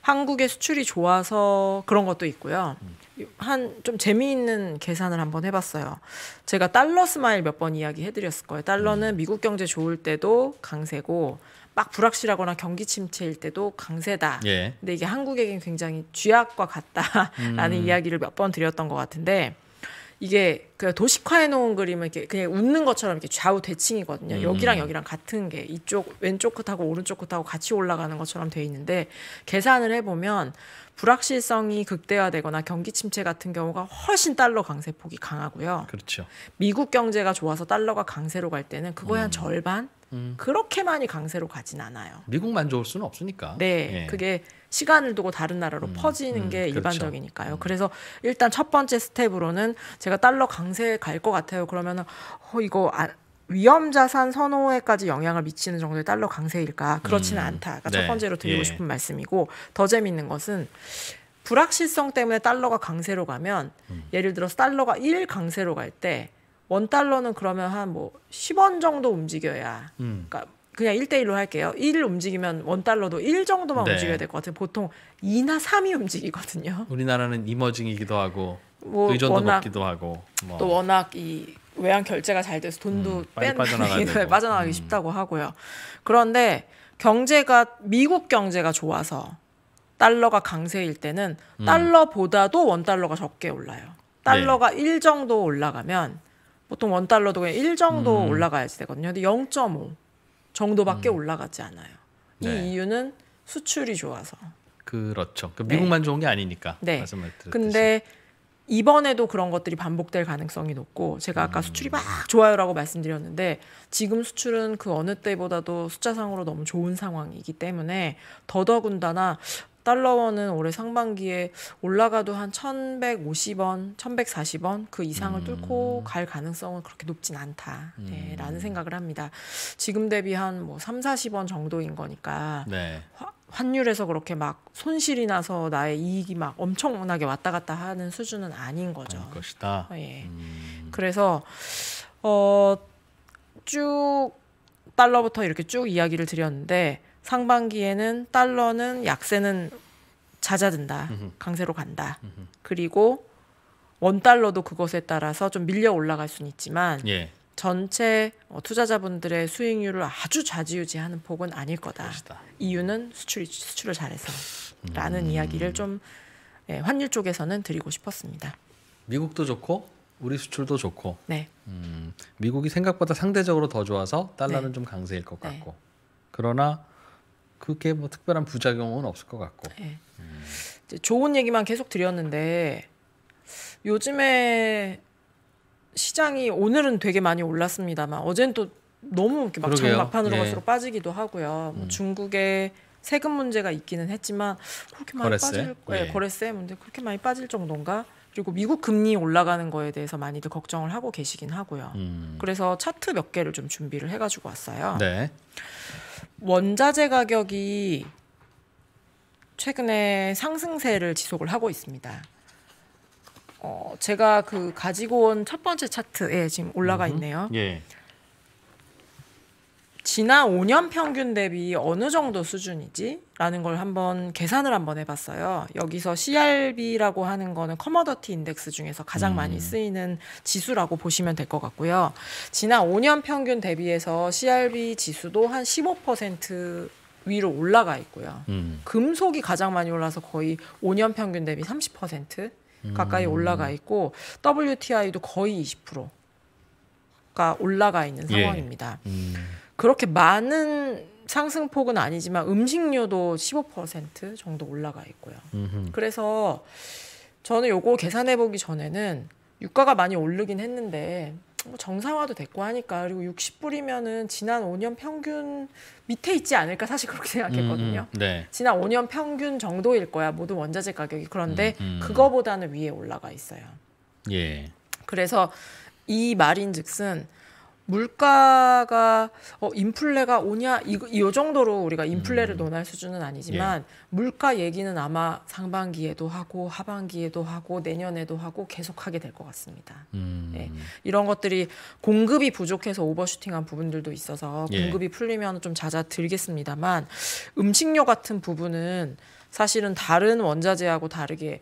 한국의 수출이 좋아서 그런 것도 있고요. 음. 한좀 재미있는 계산을 한번 해봤어요. 제가 달러 스마일 몇 번 이야기해드렸을 거예요. 달러는 음. 미국 경제 좋을 때도 강세고 막 불확실하거나 경기 침체일 때도 강세다. 예. 근데 이게 한국에겐 굉장히 쥐약과 같다라는 음. 이야기를 몇 번 드렸던 것 같은데 이게 그 도식화해 놓은 그림은 이렇게 그냥 웃는 것처럼 이렇게 좌우 대칭이거든요. 음. 여기랑 여기랑 같은 게 이쪽 왼쪽 끝하고 오른쪽 끝하고 같이 올라가는 것처럼 돼 있는데 계산을 해보면 불확실성이 극대화되거나 경기 침체 같은 경우가 훨씬 달러 강세 폭이 강하고요. 그렇죠. 미국 경제가 좋아서 달러가 강세로 갈 때는 그거의 음. 한 절반 음. 그렇게 많이 강세로 가진 않아요. 미국만 좋을 수는 없으니까. 네, 예. 그게 시간을 두고 다른 나라로 음, 퍼지는 음, 게 그렇죠. 일반적이니까요. 음. 그래서 일단 첫 번째 스텝으로는 제가 달러 강세에 갈 것 같아요. 그러면은 어 이거 안 아, 위험 자산 선호에까지 영향을 미치는 정도의 달러 강세일까? 그렇지는 음, 않다가 네. 첫 번째로 드리고 예. 싶은 말씀이고 더 재밌는 것은 불확실성 때문에 달러가 강세로 가면 음. 예를 들어서 달러가 1 강세로 갈 때 원달러는 그러면 한 뭐 10원 정도 움직여야 그러니까 그냥 1대1로 할게요. 1 움직이면 원달러도 1 정도만 네. 움직여야 될 것 같아요. 보통 2나 3이 움직이거든요. 우리나라는 이머징이기도 하고 뭐 의존도 워낙, 높기도 하고 뭐. 또 워낙 이 외환 결제가 잘 돼서 돈도 음, 뺀 [laughs] 네, 빠져나가기, 빠져나가기 음. 쉽다고 하고요. 그런데 경제가 미국 경제가 좋아서 달러가 강세일 때는 음. 달러보다도 원 달러가 적게 올라요. 달러가 네. 1 정도 올라가면 보통 원 달러도 그냥 1 정도 음. 올라가야지 되거든요. 근데 0.5 정도밖에 음. 올라가지 않아요. 이 네. 이유는 수출이 좋아서. 그렇죠. 그 네. 미국만 네. 좋은 게 아니니까. 네. 말씀데 이번에도 그런 것들이 반복될 가능성이 높고 제가 아까 음. 수출이 막 음. 좋아요라고 말씀드렸는데 지금 수출은 그 어느 때보다도 숫자상으로 너무 좋은 상황이기 때문에 더더군다나 달러 원은 올해 상반기에 올라가도 한 1,150원, 1,140원 그 이상을 음. 뚫고 갈 가능성은 그렇게 높진 않다라는 네, 음. 생각을 합니다. 지금 대비 한뭐 3, 40원 정도인 거니까 네. 화, 환율에서 그렇게 막 손실이 나서 나의 이익이 막 엄청나게 왔다 갔다 하는 수준은 아닌 거죠. 아닐 것이다. 예. 음. 그래서 어 쭉 달러부터 이렇게 쭉 이야기를 드렸는데 상반기에는 달러는 약세는 잦아든다. 강세로 간다. 그리고 원달러도 그것에 따라서 좀 밀려 올라갈 수는 있지만 예. 전체 어, 투자자분들의 수익률을 아주 좌지우지하는 폭은 아닐 거다. 그러시다. 이유는 수출 수출을 잘해서라는 음. 이야기를 좀 예, 환율 쪽에서는 드리고 싶었습니다. 미국도 좋고 우리 수출도 좋고. 네. 음, 미국이 생각보다 상대적으로 더 좋아서 달러는 네. 좀 강세일 것 네. 같고. 그러나 그게 뭐 특별한 부작용은 없을 것 같고. 네. 음. 이제 좋은 얘기만 계속 드렸는데 요즘에 시장이 오늘은 되게 많이 올랐습니다만 어젠 또 너무 이렇게 막 장막판으로 예. 갈수록 빠지기도 하고요. 뭐 음. 뭐 중국의 세금 문제가 있기는 했지만 그렇게 많이 거래세? 빠질 거예요. 예. 거래세 문제 그렇게 많이 빠질 정도인가? 그리고 미국 금리 올라가는 거에 대해서 많이들 걱정을 하고 계시긴 하고요. 음. 그래서 차트 몇 개를 좀 준비를 해가지고 왔어요. 네. 원자재 가격이 최근에 상승세를 지속을 하고 있습니다. 어, 제가 그 가지고 온 첫 번째 차트에 지금 올라가 있네요. 예. 지난 5년 평균 대비 어느 정도 수준이지? 라는 걸 한번 계산을 한번 해봤어요. 여기서 CRB라고 하는 거는 커머더티 인덱스 중에서 가장 음. 많이 쓰이는 지수라고 보시면 될 것 같고요. 지난 5년 평균 대비해서 CRB 지수도 한 15% 위로 올라가 있고요. 음. 금속이 가장 많이 올라서 거의 5년 평균 대비 30% 음. 가까이 음. 올라가 있고 WTI도 거의 20%가 올라가 있는 예. 상황입니다. 예. 그렇게 많은 상승폭은 아니지만 음식료도 15% 정도 올라가 있고요. 음흠. 그래서 저는 요거 계산해 보기 전에는 유가가 많이 오르긴 했는데 뭐 정상화도 됐고 하니까 그리고 60불이면은 지난 5년 평균 밑에 있지 않을까 사실 그렇게 생각했거든요. 음, 음 네. 지난 5년 평균 정도일 거야 모든 원자재 가격이 그런데 음, 음. 그거보다는 위에 올라가 있어요. 예. 그래서 이 말인즉슨 물가가 어, 인플레가 오냐 이, 이 정도로 우리가 인플레를 음. 논할 수준은 아니지만 예. 물가 얘기는 아마 상반기에도 하고 하반기에도 하고 내년에도 하고 계속하게 될 것 같습니다. 음. 예. 이런 것들이 공급이 부족해서 오버슈팅한 부분들도 있어서 예. 공급이 예. 풀리면 좀 잦아들겠습니다만 음식료 같은 부분은 사실은 다른 원자재하고 다르게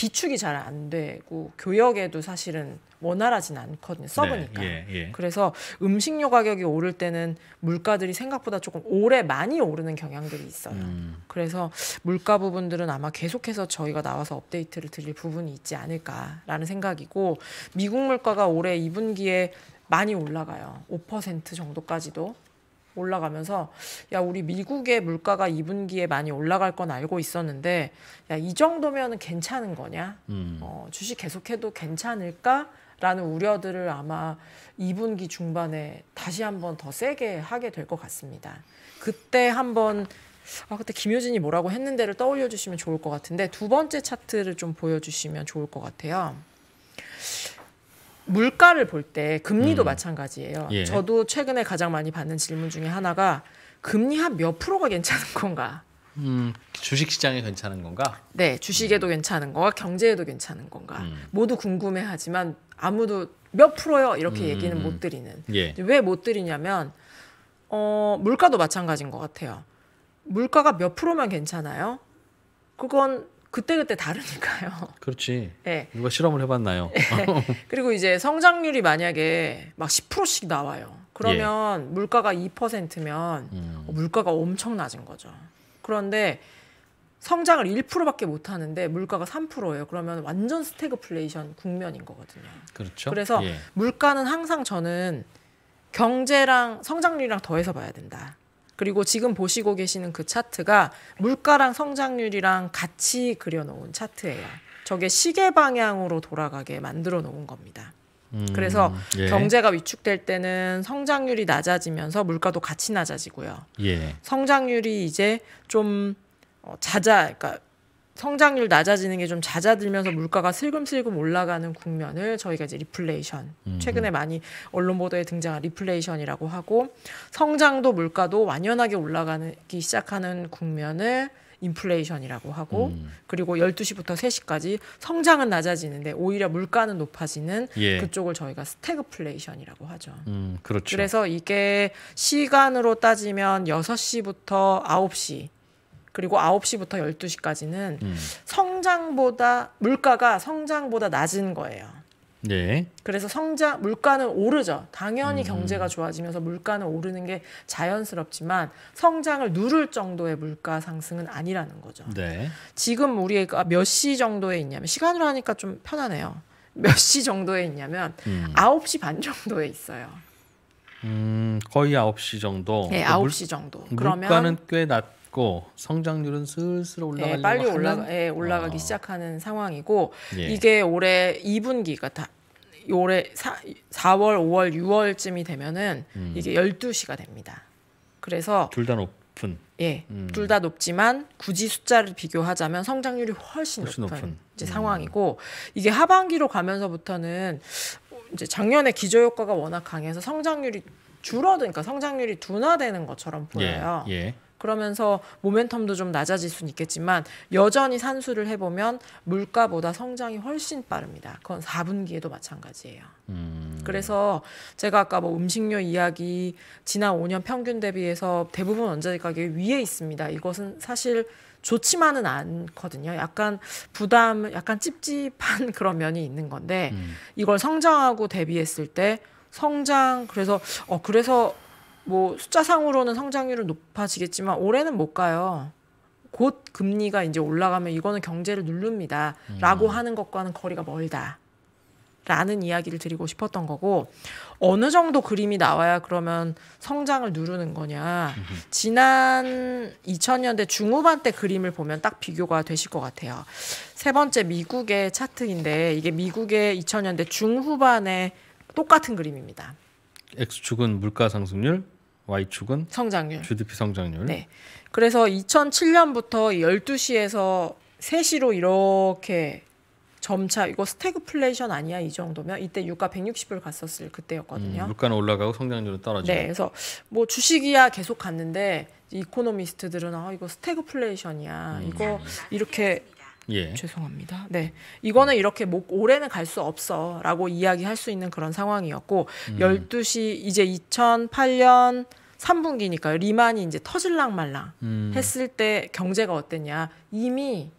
비축이 잘 안 되고 교역에도 사실은 원활하진 않거든요. 서브니까. 네, 예, 예. 그래서 음식료 가격이 오를 때는 물가들이 생각보다 조금 오래 많이 오르는 경향들이 있어요. 음. 그래서 물가 부분들은 아마 계속해서 저희가 나와서 업데이트를 드릴 부분이 있지 않을까라는 생각이고 미국 물가가 올해 2분기에 많이 올라가요. 5% 정도까지도 올라가면서 야 우리 미국의 물가가 2분기에 많이 올라갈 건 알고 있었는데 야 이 정도면 괜찮은 거냐 음. 어, 주식 계속해도 괜찮을까라는 우려들을 아마 2분기 중반에 다시 한번 더 세게 하게 될 것 같습니다. 그때 한번 아 그때 김효진이 뭐라고 했는데를 떠올려 주시면 좋을 것 같은데 두 번째 차트를 좀 보여주시면 좋을 것 같아요. 물가를 볼 때 금리도 음. 마찬가지예요. 예. 저도 최근에 가장 많이 받는 질문 중에 하나가 금리 한 몇 프로가 괜찮은 건가? 음, 주식 시장에 괜찮은 건가? 네, 주식에도 음. 괜찮은 건가? 경제에도 괜찮은 건가? 음. 모두 궁금해하지만 아무도 몇 프로요? 이렇게 얘기는 음. 못 드리는. 예. 왜못 드리냐면 어, 물가도 마찬가지인 것 같아요. 물가가 몇 프로면 괜찮아요? 그건 그때그때 다르니까요. 그렇지. 네. 누가 실험을 해봤나요? 예. 그리고 이제 성장률이 만약에 막 10%씩 나와요. 그러면 예. 물가가 2%면 음. 어, 물가가 엄청 낮은 거죠. 그런데 성장을 1%밖에 못 하는데 물가가 3%예요. 그러면 완전 스태그플레이션 국면인 거거든요. 그렇죠. 그래서 예. 물가는 항상 저는 경제랑 성장률이랑 더해서 봐야 된다. 그리고 지금 보시고 계시는 그 차트가 물가랑 성장률이랑 같이 그려놓은 차트예요. 저게 시계 방향으로 돌아가게 만들어 놓은 겁니다. 음, 그래서 예. 경제가 위축될 때는 성장률이 낮아지면서 물가도 같이 낮아지고요. 예. 성장률이 이제 좀 자자, 어, 그러니까 성장률 낮아지는 게 좀 잦아들면서 물가가 슬금슬금 올라가는 국면을 저희가 이제 리플레이션 음. 최근에 많이 언론 보도에 등장한 리플레이션이라고 하고 성장도 물가도 완연하게 올라가기 시작하는 국면을 인플레이션이라고 하고 음. 그리고 12시부터 3시까지 성장은 낮아지는데 오히려 물가는 높아지는 예. 그쪽을 저희가 스태그플레이션이라고 하죠. 음, 그렇죠. 그래서 이게 시간으로 따지면 6시부터 9시 그리고 9시부터 12시까지는 음. 성장보다 물가가 성장보다 낮은 거예요. 네. 그래서 성장 물가는 오르죠. 당연히 음. 경제가 좋아지면서 물가는 오르는 게 자연스럽지만 성장을 누를 정도의 물가 상승은 아니라는 거죠. 네. 지금 우리가 몇 시 정도에 있냐면 시간으로 하니까 좀 편하네요. 몇 시 정도에 있냐면 음. 9시 반 정도에 있어요. 음, 거의 9시 정도. 네, 9시 그러니까 정도. 물, 그러면 물가는 꽤 낮. 있고 성장률은 슬슬 예, 올라가려고 빨리 올라 예, 올라가기 아. 시작하는 상황이고 예. 이게 올해 2분기가 다 올해 사, 4월, 5월, 6월쯤이 되면은 음. 이게 12시가 됩니다. 그래서 둘다 높은 예, 음. 둘다 높지만 굳이 숫자를 비교하자면 성장률이 훨씬, 훨씬 높은, 높은. 이제 음. 상황이고 이게 하반기로 가면서부터는 이제 작년에 기저 효과가 워낙 강해서 성장률이 줄어드니까 성장률이 둔화되는 것처럼 예, 보여요. 예, 예. 그러면서 모멘텀도 좀 낮아질 수는 있겠지만 여전히 산수를 해보면 물가보다 성장이 훨씬 빠릅니다. 그건 4분기에도 마찬가지예요. 음. 그래서 제가 아까 뭐 음식료 이야기 지난 5년 평균 대비해서 대부분 원자재 가격이 위에 있습니다. 이것은 사실 좋지만은 않거든요. 약간 부담, 약간 찝찝한 [laughs] 그런 면이 있는 건데 음. 이걸 성장하고 대비했을 때 성장 그래서 어 그래서 뭐 숫자상으로는 성장률은 높아지겠지만 올해는 못 가요. 곧 금리가 이제 올라가면 이거는 경제를 누릅니다. 음. 라고 하는 것과는 거리가 멀다. 라는 이야기를 드리고 싶었던 거고, 어느 정도 그림이 나와야 그러면 성장을 누르는 거냐. [laughs] 지난 2000년대 중후반 때 그림을 보면 딱 비교가 되실 것 같아요. 세 번째 미국의 차트인데, 이게 미국의 2000년대 중후반에 똑같은 그림입니다. X축은 물가 상승률, Y축은 성장률. GDP 성장률. 네. 그래서 2007년부터 12시에서 3시로 이렇게 점차 이거 스태그플레이션 아니야 이 정도면 이때 유가 160을 갔었을 그때였거든요. 음, 물가는 올라가고 성장률은 떨어지 네, 그래서 뭐 주식이야 계속 갔는데 이코노미스트들은 아 이거 스태그플레이션이야 음. 이거 이렇게 예. 죄송합니다. 네. 이거는 이렇게 뭐 올해는 갈 수 없어 라고 이야기할 수 있는 그런 상황이었고, 음. 12시, 이제 2008년 3분기니까 리만이 이제 터질랑 말랑 음. 했을 때 경제가 어땠냐 이미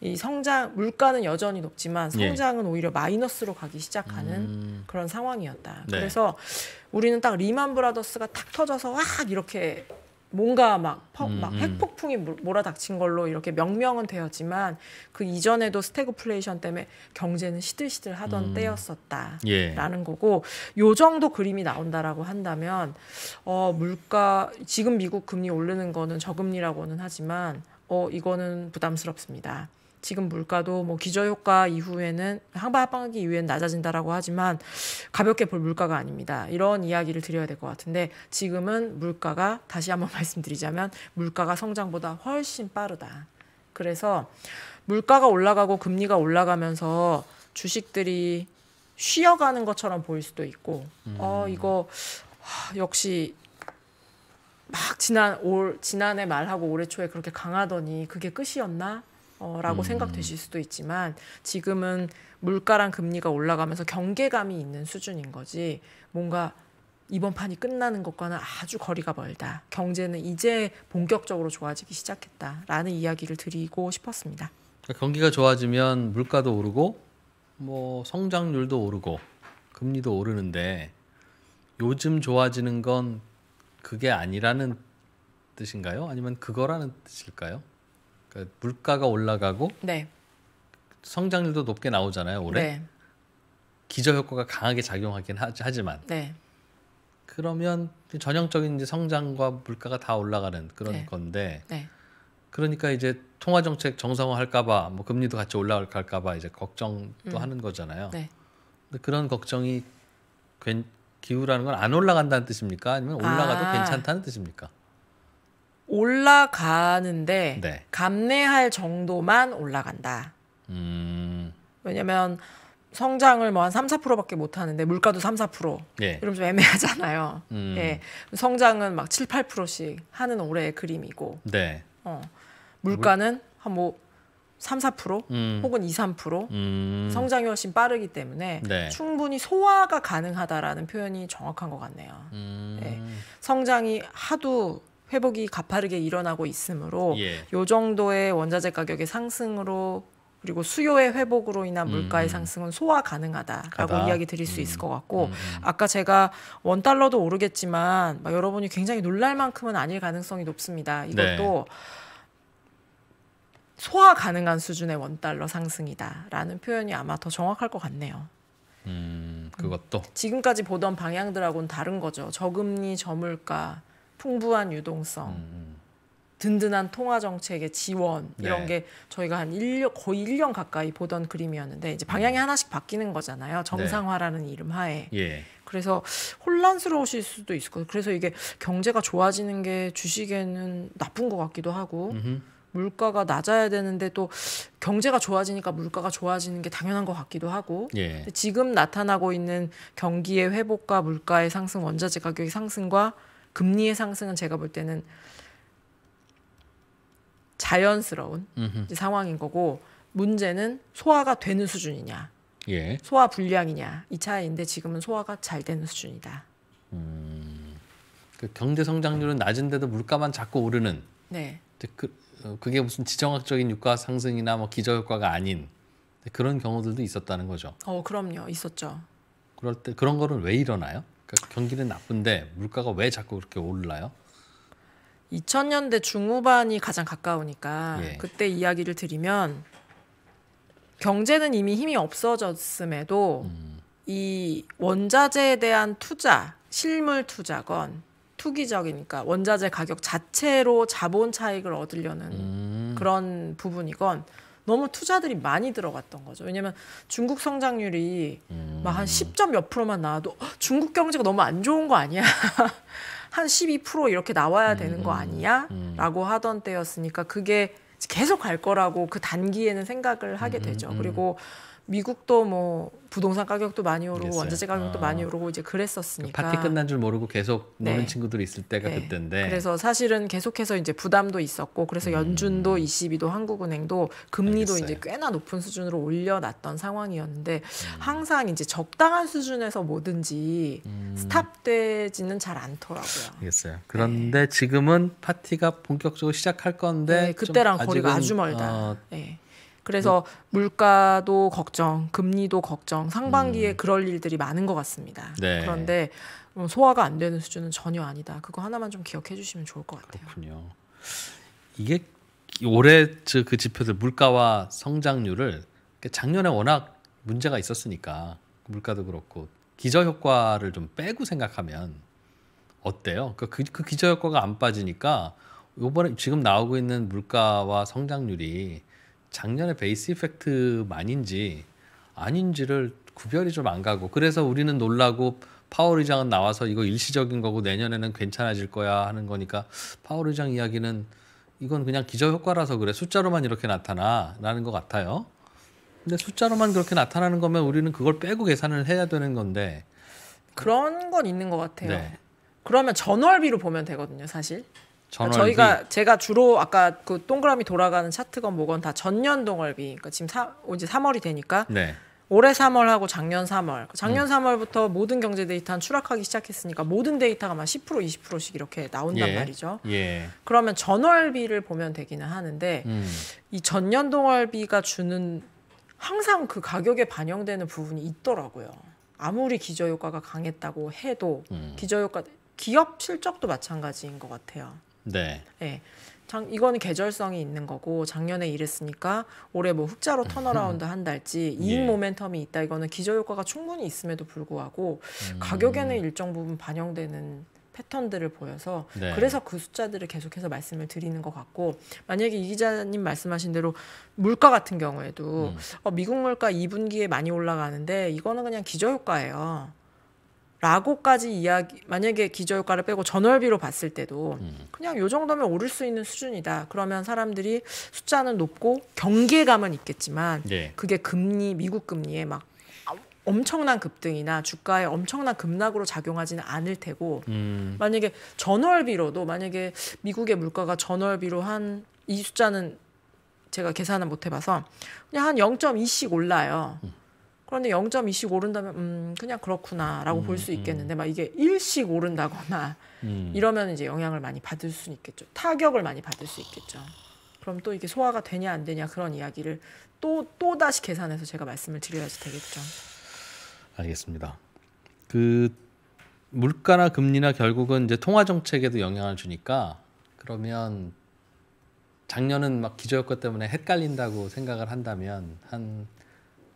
이 성장 물가는 여전히 높지만 예. 성장은 예. 오히려 마이너스로 가기 시작하는 음. 그런 상황이었다. 네. 그래서 우리는 딱 리만 브라더스가 탁 터져서 확 이렇게 뭔가 막, 퍼, 막 음, 음. 핵폭풍이 몰아닥친 걸로 이렇게 명명은 되었지만 그 이전에도 스태그플레이션 때문에 경제는 시들시들 하던 음. 때였었다라는 예. 거고 요 정도 그림이 나온다라고 한다면 어 물가 지금 미국 금리 오르는 거는 저금리라고는 하지만 어 이거는 부담스럽습니다. 지금 물가도 뭐 기저효과 이후에는 하반기 이후에는 낮아진다라고 하지만 가볍게 볼 물가가 아닙니다. 이런 이야기를 드려야 될 것 같은데 지금은 물가가 다시 한번 [laughs] 말씀드리자면 물가가 성장보다 훨씬 빠르다. 그래서 물가가 올라가고 금리가 올라가면서 주식들이 쉬어가는 것처럼 보일 수도 있고 어, 음. 어 이거 하, 역시 막 지난 올 지난해 말하고 올해 초에 그렇게 강하더니 그게 끝이었나? 어, 라고 음. 생각되실 수도 있지만 지금은 물가랑 금리가 올라가면서 경계감이 있는 수준인 거지 뭔가 이번 판이 끝나는 것과는 아주 거리가 멀다. 경제는 이제 본격적으로 좋아지기 시작했다라는 이야기를 드리고 싶었습니다. 그러니까 경기가 좋아지면 물가도 오르고 뭐 성장률도 오르고 금리도 오르는데 요즘 좋아지는 건 그게 아니라는 뜻인가요? 아니면 그거라는 뜻일까요? 그러니까 물가가 올라가고 네. 성장률도 높게 나오잖아요 올해 네. 기저 효과가 강하게 작용하긴 하지만 네. 그러면 전형적인 이제 성장과 물가가 다 올라가는 그런 네. 건데 네. 그러니까 이제 통화 정책 정상화 할까봐 뭐 금리도 같이 올라갈까봐 이제 걱정도 음. 하는 거잖아요. 네. 근데 그런 걱정이 괜, 기후라는 건 안 올라간다는 뜻입니까? 아니면 올라가도 아. 괜찮다는 뜻입니까? 올라가는데 네. 감내할 정도만 올라간다. 음. 왜냐면 성장을 뭐 한 3, 4%밖에 못 하는데 물가도 3, 4% 예. 이러면 좀 애매하잖아요. 음. 예. 성장은 막 7, 8%씩 하는 올해의 그림이고. 네. 어. 물가는 한 뭐 3, 4% 음. 혹은 2, 3% 음. 성장이 훨씬 빠르기 때문에 네. 충분히 소화가 가능하다라는 표현이 정확한 것 같네요. 음. 네. 성장이 하도 회복이 가파르게 일어나고 있으므로 예. 요 정도의 원자재 가격의 상승으로 그리고 수요의 회복으로 인한 음, 물가의 음. 상승은 소화 가능하다라고 가다. 이야기 드릴 수 음. 있을 것 같고 음, 음. 아까 제가 원 달러도 오르겠지만 막 여러분이 굉장히 놀랄 만큼은 아닐 가능성이 높습니다. 이것도 네. 소화 가능한 수준의 원 달러 상승이다라는 표현이 아마 더 정확할 것 같네요. 음, 그것도 지금까지 보던 방향들하고는 다른 거죠. 저금리, 저물가, 풍부한 유동성, 음, 음. 든든한 통화 정책의 지원 네. 이런 네. 게 저희가 한 1년 거의 1년 가까이 보던 그림이었는데 이제 방향이 음. 하나씩 바뀌는 거잖아요. 정상화라는 네. 이름 하에. 예. 그래서 혼란스러우실 수도 있을 거예요. 그래서 이게 경제가 좋아지는 게 주식에는 나쁜 것 같기도 하고 음흠. 물가가 낮아야 되는데 또 경제가 좋아지니까 물가가 좋아지는 게 당연한 것 같기도 하고 예. 지금 나타나고 있는 경기의 회복과 물가의 상승, 원자재 가격의 상승과 금리의 상승은 제가 볼 때는 자연스러운 상황인 거고 문제는 소화가 되는 수준이냐, 예. 소화 불량이냐 이 차이인데 지금은 소화가 잘 되는 수준이다. 음, 그 경제 성장률은 낮은데도 물가만 자꾸 오르는. 네. 그 어, 그게 무슨 지정학적인 유가 상승이나 뭐 기저효과가 아닌 그런 경우들도 있었다는 거죠. 어, 그럼요, 있었죠. 그럴 때 그런 거는 왜 일어나요? 그러니까 경기는 나쁜데 물가가 왜 자꾸 그렇게 올라요 2000년대 중후반이 가장 가까우니까 예. 그때 이야기를 드리면 경제는 이미 힘이 없어졌음에도 음. 이 원자재에 대한 투자, 실물 투자건 투기적이니까 원자재 가격 자체로 자본 차익을 얻으려는 음. 그런 부분이건 너무 투자들이 많이 들어갔던 거죠. 왜냐면 중국 성장률이 음. 막한 10점 몇 프로만 나와도 중국 경제가 너무 안 좋은 거 아니야. [laughs] 한 12% 이렇게 나와야 되는 거 음, 음, 아니야? 음, 음. 라고 하던 때였으니까 그게 계속 갈 거라고 그 단기에는 생각을 하게 되죠. 그리고 미국도 뭐 부동산 가격도 많이 오르고 그랬어요. 원자재 가격도 아. 많이 오르고 이제 그랬었으니까 그 파티 끝난 줄 모르고 계속 노는 네. 친구들이 있을 때가 네. 그때인데 그래서 사실은 계속해서 이제 부담도 있었고 그래서 음. 연준도 음. 22도 한국은행도 금리도 알겠어요. 이제 꽤나 높은 수준으로 올려놨던 상황이었는데 음. 항상 이제 적당한 수준에서 뭐든지 음. 스탑되지는 잘 않더라고요. 알겠어요. 네. 그런데 네. 지금은 파티가 본격적으로 시작할 건데 네, 그때랑 거리가 아주 멀다. 어, 네. 그래서 음. 물가도 걱정, 금리도 걱정, 상반기에 음. 그럴 일들이 많은 것 같습니다. 네. 그런데 어, 소화가 안 되는 수준은 전혀 아니다. 그거 하나만 좀 기억해 주시면 좋을 것 같아요. 그렇군요. 이게 올해 그 지표들 물가와 성장률을 작년에 워낙 문제가 있었으니까 물가도 그렇고 기저 효과를 좀 빼고 생각하면 어때요? 그, 그, 그 기저 효과가 안 빠지니까 요번에 지금 나오고 있는 물가와 성장률이 작년에 베이스 이펙트만인지 아닌지를 구별이 좀 안 가고 그래서 우리는 놀라고 파월 의장은 나와서 이거 일시적인 거고 내년에는 괜찮아질 거야 하는 거니까 파월 의장 이야기는 이건 그냥 기저 효과라서 그래 숫자로만 이렇게 나타나라는 것 같아요. 근데 숫자로만 그렇게 나타나는 거면 우리는 그걸 빼고 계산을 해야 되는 건데 그런 건 있는 것 같아요. 네. 그러면 전월비로 보면 되거든요, 사실. 그러니 저희가 제가 주로 아까 그 동그라미 돌아가는 차트건 뭐건 다 전년 동월비. 그러니까 지금 사, 이제 3월이 되니까 네. 올해 3월하고 작년 3월. 그 작년 음. 3월부터 모든 경제 데이터는 추락하기 시작했으니까 모든 데이터가 막 10% 20%씩 이렇게 나온단 예. 말이죠. 예. 그러면 전월비를 보면 되기는 하는데 음. 이 전년 동월비가 주는 항상 그 가격에 반영되는 부분이 있더라고요. 아무리 기저효과가 강했다고 해도 음. 기저효과 기업 실적도 마찬가지인 것 같아요. 네. 네. 장, 이거는 계절성이 있는 거고 작년에 이랬으니까 올해 뭐 흑자로 턴어라운드 한달지 [laughs] 이익 예. 모멘텀이 있다 이거는 기저효과가 충분히 있음에도 불구하고 음. 가격에는 일정 부분 반영되는 패턴들을 보여서 네. 그래서 그 숫자들을 계속해서 말씀을 드리는 것 같고 만약에 이 기자님 말씀하신 대로 물가 같은 경우에도 음. 어, 미국 물가 2분기에 많이 올라가는데 이거는 그냥 기저효과예요. 라고까지 이야기 만약에 기저효과를 빼고 전월비로 봤을 때도 음. 그냥 요 정도면 오를 수 있는 수준이다. 그러면 사람들이 숫자는 높고 경계감은 있겠지만 네. 그게 금리 미국 금리에 막 엄청난 급등이나 주가에 엄청난 급락으로 작용하지는 않을 테고 음. 만약에 전월비로도 만약에 미국의 물가가 전월비로 한 이 숫자는 제가 계산을 못 해봐서 그냥 한 0.2씩 올라요. 음. 그런데 0.2씩 오른다면 음 그냥 그렇구나라고 음, 볼수 음. 있겠는데 막 이게 1씩 오른다거나 음. 이러면 이제 영향을 많이 받을 수 있겠죠. 타격을 많이 받을 수 있겠죠. 그럼 또 이게 소화가 되냐 안 되냐 그런 이야기를 또 또 다시 계산해서 제가 말씀을 드려야지 되겠죠. 알겠습니다. 그 물가나 금리나 결국은 이제 통화 정책에도 영향을 주니까 그러면 작년은 막 기저효과 때문에 헷갈린다고 생각을 한다면 한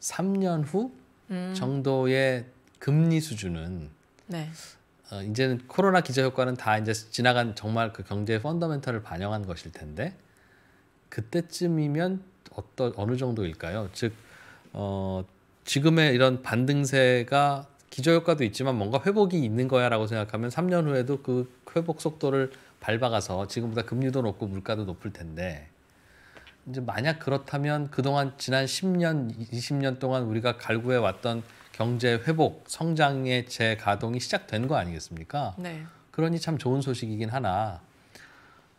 3년 후 음. 정도의 금리 수준은 네. 어, 이제는 코로나 기저 효과는 다 이제 지나간 정말 그 경제의 펀더멘털을 반영한 것일 텐데 그때쯤이면 어떤 어느 정도일까요? 즉 어, 지금의 이런 반등세가 기저 효과도 있지만 뭔가 회복이 있는 거야라고 생각하면 3년 후에도 그 회복 속도를 밟아가서 지금보다 금리도 높고 물가도 높을 텐데 이제 만약 그렇다면 그동안 지난 10년, 20년 동안 우리가 갈구해 왔던 경제 회복, 성장의 재가동이 시작된 거 아니겠습니까? 네. 그러니 참 좋은 소식이긴 하나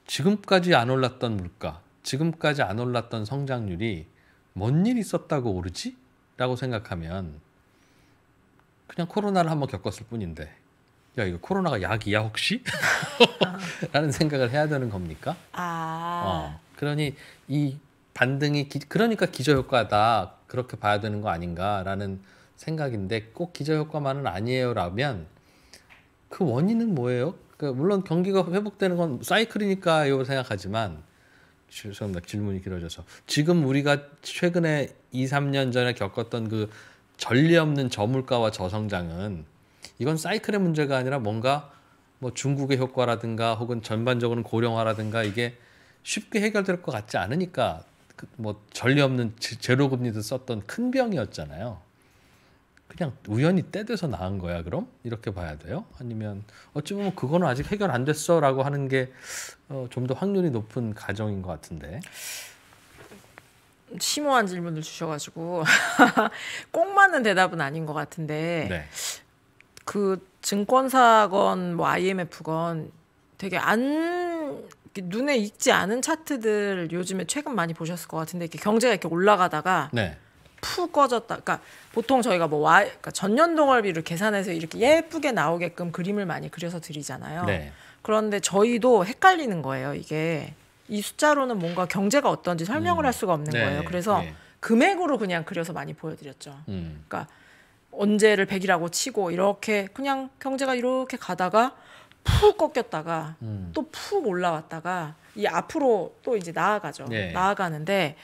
지금까지 안 올랐던 물가, 지금까지 안 올랐던 성장률이 뭔 일이 있었다고 오르지? 라고 생각하면 그냥 코로나를 한번 겪었을 뿐인데 야 이거 코로나가 약이야 혹시? 아. [laughs] 라는 생각을 해야 되는 겁니까? 아. 어. 그러니 이 반등이 기, 그러니까 기저효과다 그렇게 봐야 되는 거 아닌가라는 생각인데 꼭 기저효과만은 아니에요라면 그 원인은 뭐예요? 그 물론 경기가 회복되는 건 사이클이니까요 생각하지만 죄송합니다 질문이 길어져서 지금 우리가 최근에 2, 3년 전에 겪었던 그 전례 없는 저물가와 저성장은 이건 사이클의 문제가 아니라 뭔가 뭐 중국의 효과라든가 혹은 전반적으로는 고령화라든가 이게 쉽게 해결될 것 같지 않으니까 그 뭐 전례 없는 제로 금리도 썼던 큰 병이었잖아요. 그냥 우연히 때 돼서 나은 거야 그럼 이렇게 봐야 돼요? 아니면 어찌 보면 그거는 아직 해결 안 됐어라고 하는 게 좀더 어, 확률이 높은 가정인 것 같은데. 심오한 질문을 주셔가지고 [laughs] 꼭 맞는 대답은 아닌 것 같은데 네. 그 증권사건 뭐 IMF건 되게 안 눈에 익지 않은 차트들 요즘에 최근 많이 보셨을 것 같은데 이렇게 경제가 이렇게 올라가다가 네. 푹 꺼졌다. 그러니까 보통 저희가 뭐 와, 그러니까 전년동월비를 계산해서 이렇게 예쁘게 나오게끔 그림을 많이 그려서 드리잖아요. 네. 그런데 저희도 헷갈리는 거예요. 이게 이 숫자로는 뭔가 경제가 어떤지 설명을 음. 할 수가 없는 네. 거예요. 그래서 네. 금액으로 그냥 그려서 많이 보여드렸죠. 음. 그러니까 언제를 100이라고 치고 이렇게 그냥 경제가 이렇게 가다가 푹 꺾였다가 음. 또푹 올라왔다가 이 앞으로 또 이제 나아가죠. 네. 나아가는데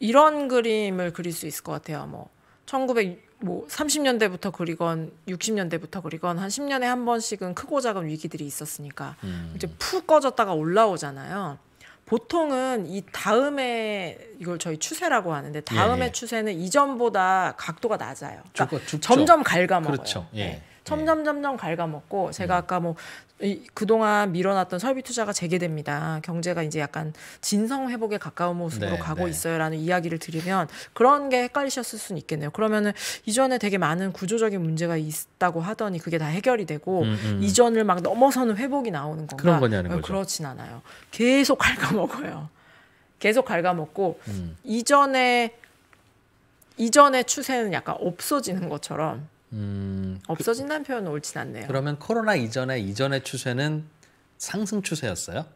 이런 그림을 그릴 수 있을 것 같아요. 뭐 1900, 뭐 30년대부터 그리건 60년대부터 그리건 한 10년에 한 번씩은 크고 작은 위기들이 있었으니까 음. 이제 푹 꺼졌다가 올라오잖아요. 보통은 이 다음에 이걸 저희 추세라고 하는데 다음의 예, 예. 추세는 이전보다 각도가 낮아요. 그러니까 점점 갈아먹어요 그렇죠. 예. 네. 점점 점점 갉아먹고 음. 제가 아까 뭐 이, 그동안 밀어놨던 설비 투자가 재개됩니다. 경제가 이제 약간 진성 회복에 가까운 모습으로 네, 가고 네. 있어요라는 이야기를 들으면 그런 게 헷갈리셨을 수는 있겠네요. 그러면은 이전에 되게 많은 구조적인 문제가 있다고 하더니 그게 다 해결이 되고 음, 음. 이전을 막 넘어서는 회복이 나오는 건가? 그런 거냐는 어, 거죠. 그렇진 않아요. 계속 갉아먹어요. 계속 갉아먹고 음. 이전에 이전의 추세는 약간 없어지는 것처럼 음, 그 없어진다는 표현은 옳진 않네요. 그러면 코로나 이전에 이전의 추세는 상승 추세였어요.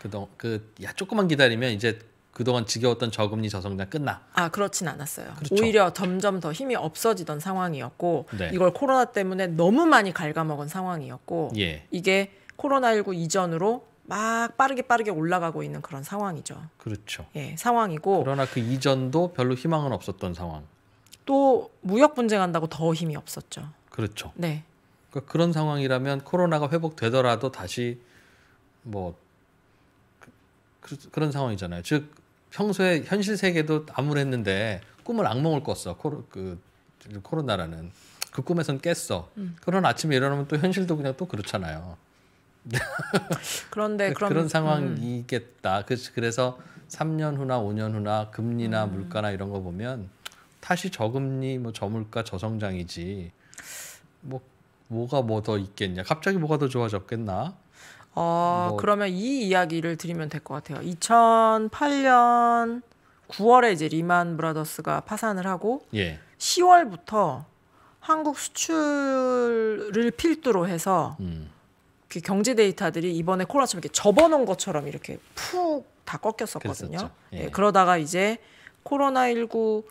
그동 안 그, 그야 조금만 기다리면 이제 그동안 지겨웠던 저금리 저성장 끝나. 아 그렇진 않았어요. 그렇죠. 오히려 점점 더 힘이 없어지던 상황이었고 네. 이걸 코로나 때문에 너무 많이 갉아먹은 상황이었고 예. 이게 코로나19 이전으로 막 빠르게 빠르게 올라가고 있는 그런 상황이죠. 그렇죠. 예, 상황이고. 그러나 그 이전도 별로 희망은 없었던 상황. 또 무역 분쟁한다고 더 힘이 없었죠. 그렇죠. 네. 그러니까 그런 상황이라면 코로나가 회복되더라도 다시 뭐 그, 그 그런 상황이잖아요. 즉 평소에 현실 세계도 암울했는데 꿈을 악몽을 꿨어. 코로, 그 코로나라는 그 꿈에선 깼어. 음. 그런 아침에 일어나면 또 현실도 그냥 또 그렇잖아요. [laughs] 그런데 그러니까 그럼, 그런 음. 상황이겠다. 음. 그, 그래서 3년 후나 5년 후나 금리나 음. 물가나 이런 거 보면 다시 저금리 뭐 저물가 저성장이지 뭐 뭐가 뭐 더 있겠냐 갑자기 뭐가 더 좋아졌겠나 어, 뭐. 그러면 이 이야기를 드리면 될 것 같아요 2008년 9월에 이제 리만 브라더스가 파산을 하고 예. 10월부터 한국 수출을 필두로 해서 음. 이 그 경제 데이터들이 이번에 코로나처럼 이렇게 접어놓은 것처럼 이렇게 푹 다 꺾였었거든요. 예. 예, 그러다가 이제 코로나 19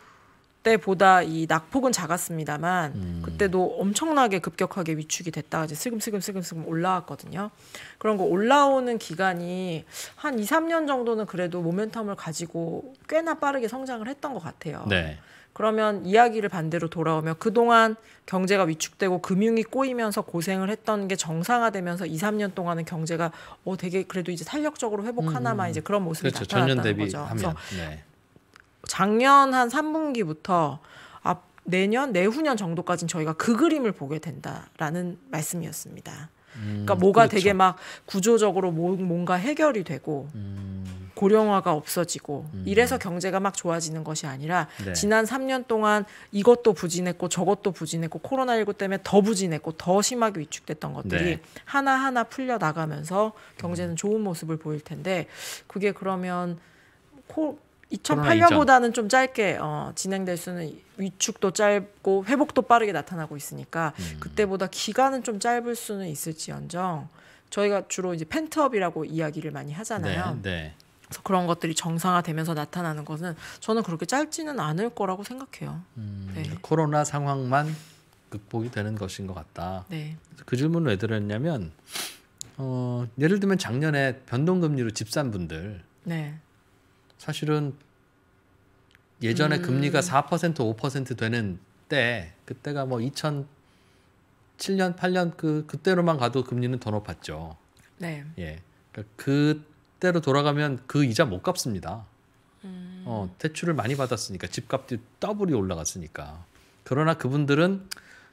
그때보다 이 낙폭은 작았습니다만 음. 그때도 엄청나게 급격하게 위축이 됐다가 이제 슬금슬금 슬금슬금 올라왔거든요. 그런 거 올라오는 기간이 한 2, 3년 정도는 그래도 모멘텀을 가지고 꽤나 빠르게 성장을 했던 것 같아요. 네. 그러면 이야기를 반대로 돌아오면 그동안 경제가 위축되고 금융이 꼬이면서 고생을 했던 게 정상화되면서 2, 3년 동안은 경제가 어 되게 그래도 이제 탄력적으로 회복하나마 음. 음. 이제 그런 모습이 그렇죠. 나타났다는 거죠. 하면. 그래서 네. 작년 한 3분기부터 앞 내년 내후년 정도까지는 저희가 그 그림을 보게 된다라는 말씀이었습니다. 그러니까 음, 뭐가 그렇죠. 되게 막 구조적으로 뭔가 해결이 되고 음. 고령화가 없어지고 음. 이래서 경제가 막 좋아지는 것이 아니라 네. 지난 3년 동안 이것도 부진했고 저것도 부진했고 코로나19 때문에 더 부진했고 더 심하게 위축됐던 것들이 네. 하나하나 풀려 나가면서 경제는 음. 좋은 모습을 보일 텐데 그게 그러면 코, 2008년보다는 좀 짧게 어, 진행될 수는 위축도 짧고 회복도 빠르게 나타나고 있으니까 음. 그때보다 기간은 좀 짧을 수는 있을지언정 저희가 주로 이제 펜트업이라고 이야기를 많이 하잖아요. 네, 네. 그래서 그런 것들이 정상화되면서 나타나는 것은 저는 그렇게 짧지는 않을 거라고 생각해요. 음, 네. 코로나 상황만 극복이 되는 것인 것 같다. 네. 그 질문을 왜 드렸냐면 어, 예를 들면 작년에 변동금리로 집 산 분들 네. 사실은 예전에 음. 금리가 4% 5% 되는 때 그때가 뭐 2007년 8년 그 그때로만 가도 금리는 더 높았죠. 네. 예. 그러니까 그때로 돌아가면 그 이자 못 갚습니다. 음. 어, 대출을 많이 받았으니까 집값도 더블이 올라갔으니까. 그러나 그분들은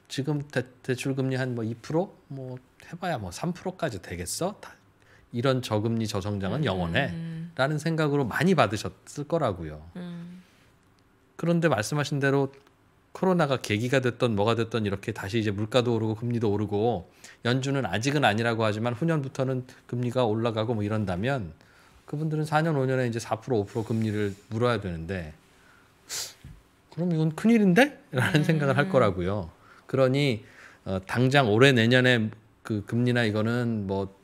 지금 대, 출 금리 한뭐 2%뭐 해봐야 뭐 3%까지 되겠어? 다, 이런 저금리 저성장은 음, 영원해. 음. 음. 라는 생각으로 많이 받으셨을 거라고요. 음. 그런데 말씀하신 대로 코로나가 계기가 됐던 뭐가 됐던 이렇게 다시 이제 물가도 오르고 금리도 오르고 연준은 아직은 아니라고 하지만 후년부터는 금리가 올라가고 뭐 이런다면 그분들은 4년 5년에 이제 4% 5% 금리를 물어야 되는데 그럼 이건 큰일인데? 라는 음. 생각을 할 거라고요. 그러니 어, 당장 올해 내년에 그 금리나 이거는 뭐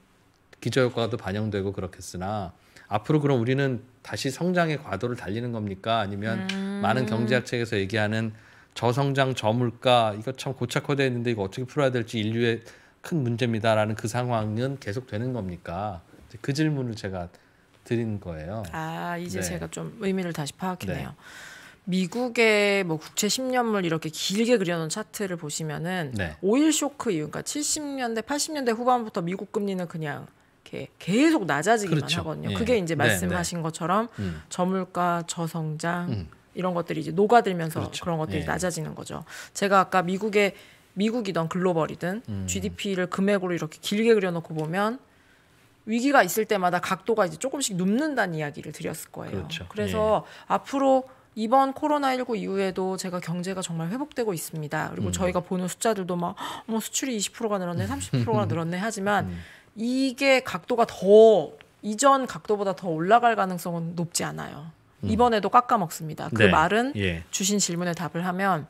기저효과도 반영되고 그렇겠으나 앞으로 그럼 우리는 다시 성장의 과도를 달리는 겁니까? 아니면 음. 많은 경제학 책에서 얘기하는 저성장, 저물가 이거 참 고착화되어 있는데 이거 어떻게 풀어야 될지 인류의 큰 문제입니다라는 그 상황은 계속 되는 겁니까? 그 질문을 제가 드린 거예요. 아 이제 네. 제가 좀 의미를 다시 파악했네요. 네. 미국의 뭐 국채 10년물 이렇게 길게 그려놓은 차트를 보시면은 네. 오일 쇼크 이후, 그러니까 70년대, 80년대 후반부터 미국 금리는 그냥 이렇게 계속 낮아지기만 그렇죠. 하거든요. 예. 그게 이제 말씀하신 네, 네. 것처럼 음. 저물가, 저성장 음. 이런 것들이 이제 녹아들면서 그렇죠. 그런 것들이 예. 낮아지는 거죠. 제가 아까 미국의 미국이든 글로벌이든 음. GDP를 금액으로 이렇게 길게 그려놓고 보면 위기가 있을 때마다 각도가 이제 조금씩 눕는다는 이야기를 드렸을 거예요. 그렇죠. 그래서 예. 앞으로 이번 코로나19 이후에도 제가 경제가 정말 회복되고 있습니다. 그리고 음. 저희가 보는 숫자들도 막, 어 뭐 수출이 20%가 늘었네, 30%가 [laughs] 늘었네 하지만 음. 이게 각도가 더 이전 각도보다 더 올라갈 가능성은 높지 않아요. 음. 이번에도 깎아 먹습니다. 그 네. 말은 예. 주신 질문에 답을 하면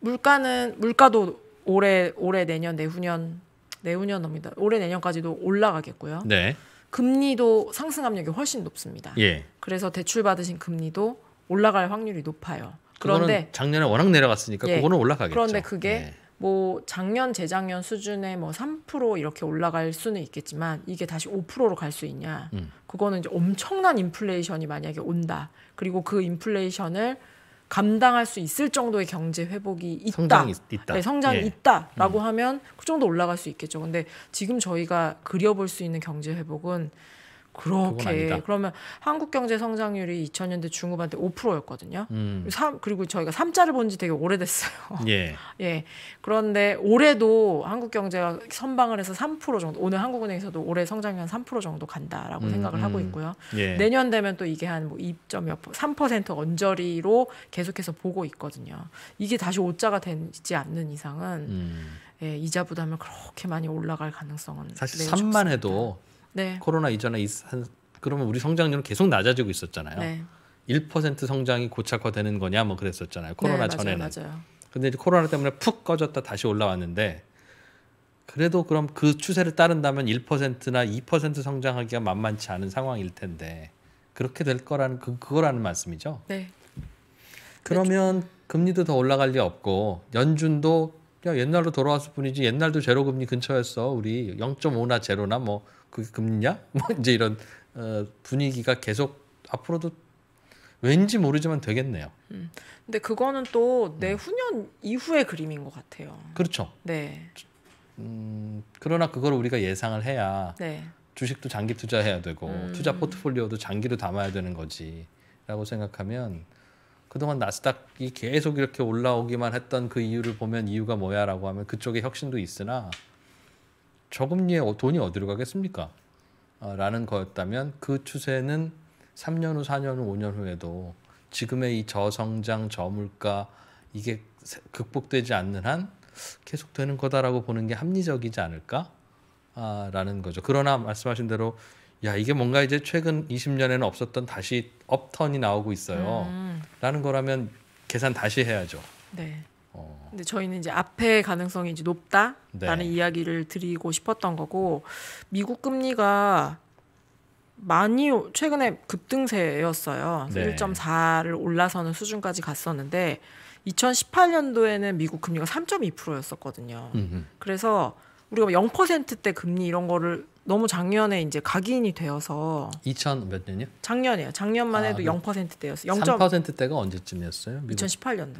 물가는 물가도 올해 올해 내년 내후년 내후년 넘니다. 올해 내년까지도 올라가겠고요. 네. 금리도 상승 압력이 훨씬 높습니다. 예. 그래서 대출 받으신 금리도 올라갈 확률이 높아요. 그런데 작년에 워낙 내려갔으니까 예. 그거는 올라가겠죠. 그런데 그게 네. 뭐 작년 재작년 수준의 뭐3% 이렇게 올라갈 수는 있겠지만 이게 다시 5%로 갈 수 있냐? 음. 그거는 이제 엄청난 인플레이션이 만약에 온다. 그리고 그 인플레이션을 감당할 수 있을 정도의 경제 회복이 있다. 성장이 있다. 네, 성장이 예. 있다라고 음. 하면 그 정도 올라갈 수 있겠죠. 근데 지금 저희가 그려볼 수 있는 경제 회복은 그렇게 그러면 한국 경제 성장률이 2000년대 중후반 때 5%였거든요. 음. 3, 그리고 저희가 3자를 본 지 되게 오래됐어요. 예. [laughs] 예. 그런데 올해도 한국 경제가 선방을 해서 3% 정도 오늘 한국은행에서도 올해 성장률 한3% 정도 간다라고 음, 생각을 음. 하고 있고요. 예. 내년 되면 또 이게 한뭐 2.몇 뭐3% 언저리로 계속해서 보고 있거든요. 이게 다시 5자가 되지 않는 이상은 음. 예, 이자 부담을 그렇게 많이 올라갈 가능성은 사실 3만 습니다 해도 네. 코로나 이전에 한, 그러면 우리 성장률은 계속 낮아지고 있었잖아요. 네. 1% 성장이 고착화되는 거냐 뭐 그랬었잖아요. 네, 코로나 네, 전에는. 맞아요, 근데 이제 코로나 때문에 푹 꺼졌다 다시 올라왔는데 그래도 그럼 그 추세를 따른다면 1%나 2% 성장하기가 만만치 않은 상황일 텐데 그렇게 될 거라는 그 그거라는 말씀이죠. 네. 그러면 금리도 더 올라갈 리 없고 연준도 그냥 그러니까 옛날로 돌아왔을 뿐이지 옛날도 제로 금리 근처였어. 우리 0.5나 제로나 뭐 그게 금리냐? [laughs] 뭐 이제 이런 어, 분위기가 계속 앞으로도 왠지 모르지만 되겠네요. 음. 근데 그거는 또 내후년 음. 이후의 그림인 것 같아요. 그렇죠. 네. 음, 그러나 그걸 우리가 예상을 해야 네. 주식도 장기 투자해야 되고 음. 투자 포트폴리오도 장기로 담아야 되는 거지라고 생각하면 그동안 나스닥이 계속 이렇게 올라오기만 했던 그 이유를 보면 이유가 뭐야라고 하면 그쪽에 혁신도 있으나 저금리에 어, 돈이 어디로 가겠습니까? 어, 라는 거였다면 그 추세는 3년 후, 4년 후, 5년 후에도 지금의 이 저성장, 저물가 이게 극복되지 않는 한 계속되는 거다라고 보는 게 합리적이지 않을까? 아, 라는 거죠. 그러나 말씀하신 대로 야 이게 뭔가 이제 최근 20년에는 없었던 다시 업턴이 나오고 있어요. 음. 라는 거라면 계산 다시 해야죠. 네. 어. 근데 저희는 이제 앞에 가능성이 이제 높다라는 네. 이야기를 드리고 싶었던 거고 미국 금리가 많이 최근에 급등세였어요. 네. 1.4를 올라서는 수준까지 갔었는데 2018년도에는 미국 금리가 3.2%였었거든요. 음흠. 그래서 우리가 0%대 금리 이런 거를 너무 작년에 이제 각인이 되어서 2000 몇 년이요? 작년이에요. 작년만 아, 해도 아, 0%대였어요. 0. 3%대가 언제쯤이었어요? 미국? 2018년도.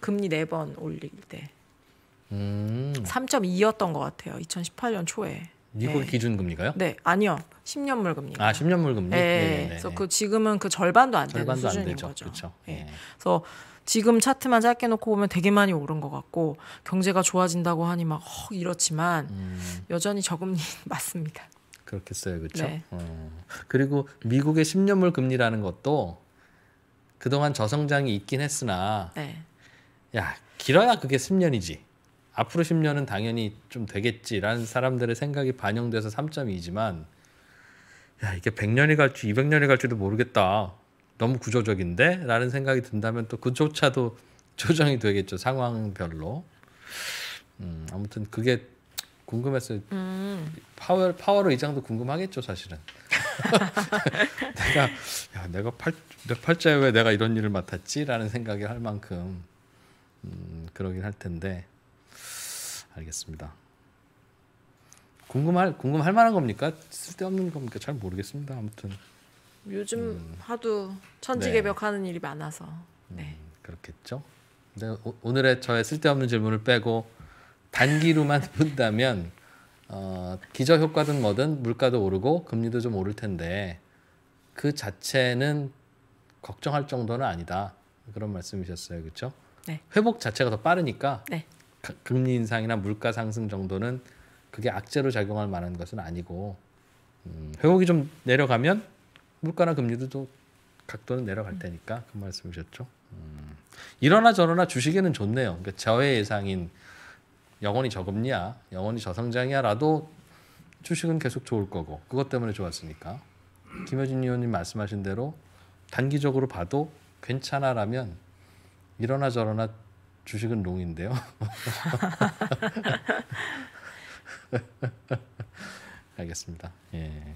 금리 네 번 올릴 때. 음. 3.2였던 것 같아요. 2018년 초에. 미국 네. 기준 금리가요? 네, 아니요. 10년물 금리. 아, 10년물 금리. 네. 네. 그래서 그 지금은 그 절반도 안 절반도 되는 수준인 안 거죠. 그렇죠. 네. 예. 그래서 지금 차트만 짧게 놓고 보면 되게 많이 오른 것 같고 경제가 좋아진다고 하니 막 어, 이렇지만 음. 여전히 저금리 [laughs] 맞습니다. 그렇겠어요, 그렇죠? 네. 어. 그리고 미국의 10년물 금리라는 것도 그동안 저성장이 있긴 했으나 네. 야 길어야 그게 10년이지. 앞으로 10년은 당연히 좀 되겠지라는 사람들의 생각이 반영돼서 3.2지만 야 이게 100년이 갈지 200년이 갈지도 모르겠다. 너무 구조적인데? 라는 생각이 든다면 또 그조차도 [laughs] 조정이 되겠죠. 상황별로. 음, 아무튼 그게 궁금했어요. 음. 파월 파월 의장도 궁금하겠죠, 사실은. [laughs] 내가 야, 내가 팔, 내 팔자에 왜 내가 이런 일을 맡았지라는 생각이 할 만큼 음, 그러긴 할 텐데 알겠습니다. 궁금할 궁금할 만한 겁니까? 쓸데없는 겁니까? 잘 모르겠습니다. 아무튼. 요즘 음. 하도 천지개벽 네. 하는 일이 많아서. 음, 네. 음, 그렇겠죠. 근데 오, 오늘의 저의 쓸데없는 질문을 빼고 단기로만 [laughs] 본다면 어, 기저 효과든 뭐든 물가도 오르고 금리도 좀 오를 텐데 그 자체는 걱정할 정도는 아니다. 그런 말씀이셨어요, 그렇죠? 네. 회복 자체가 더 빠르니까 네. 금리 인상이나 물가 상승 정도는 그게 악재로 작용할 만한 것은 아니고 음, 회복이 좀 내려가면 물가나 금리도 각도는 내려갈 테니까 그 말씀이셨죠. 음. 이러나 저러나 주식에는 좋네요. 그러니까 저의 예상인 영원히 저금리야, 영원히 저성장이야라도 주식은 계속 좋을 거고 그것 때문에 좋았으니까 김효진 의원님 말씀하신 대로 단기적으로 봐도 괜찮아라면 이러나 저러나 주식은 롱인데요. [laughs] 알겠습니다. 예.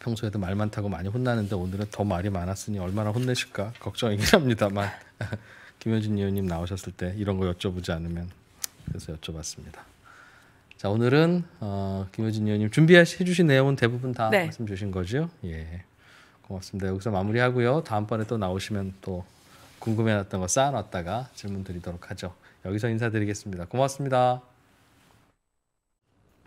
평소에도 말 많다고 많이 혼나는데 오늘은 더 말이 많았으니 얼마나 혼내실까 걱정이긴 합니다만 [laughs] 김효진 의원님 나오셨을 때 이런 거 여쭤보지 않으면 그래서 여쭤봤습니다. 자 오늘은 어, 김효진 의원님 준비해 주신 내용은 대부분 다 네. 말씀 주신 거죠? 예. 고맙습니다. 여기서 마무리하고요. 다음번에 또 나오시면 또 궁금해놨던 거 쌓아놨다가 질문 드리도록 하죠. 여기서 인사드리겠습니다. 고맙습니다.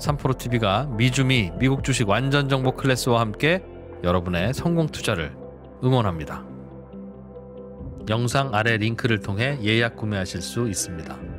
삼프로TV가 미주미 미국 주식 완전 정보 클래스와 함께 여러분의 성공 투자를 응원합니다. 영상 아래 링크를 통해 예약 구매하실 수 있습니다.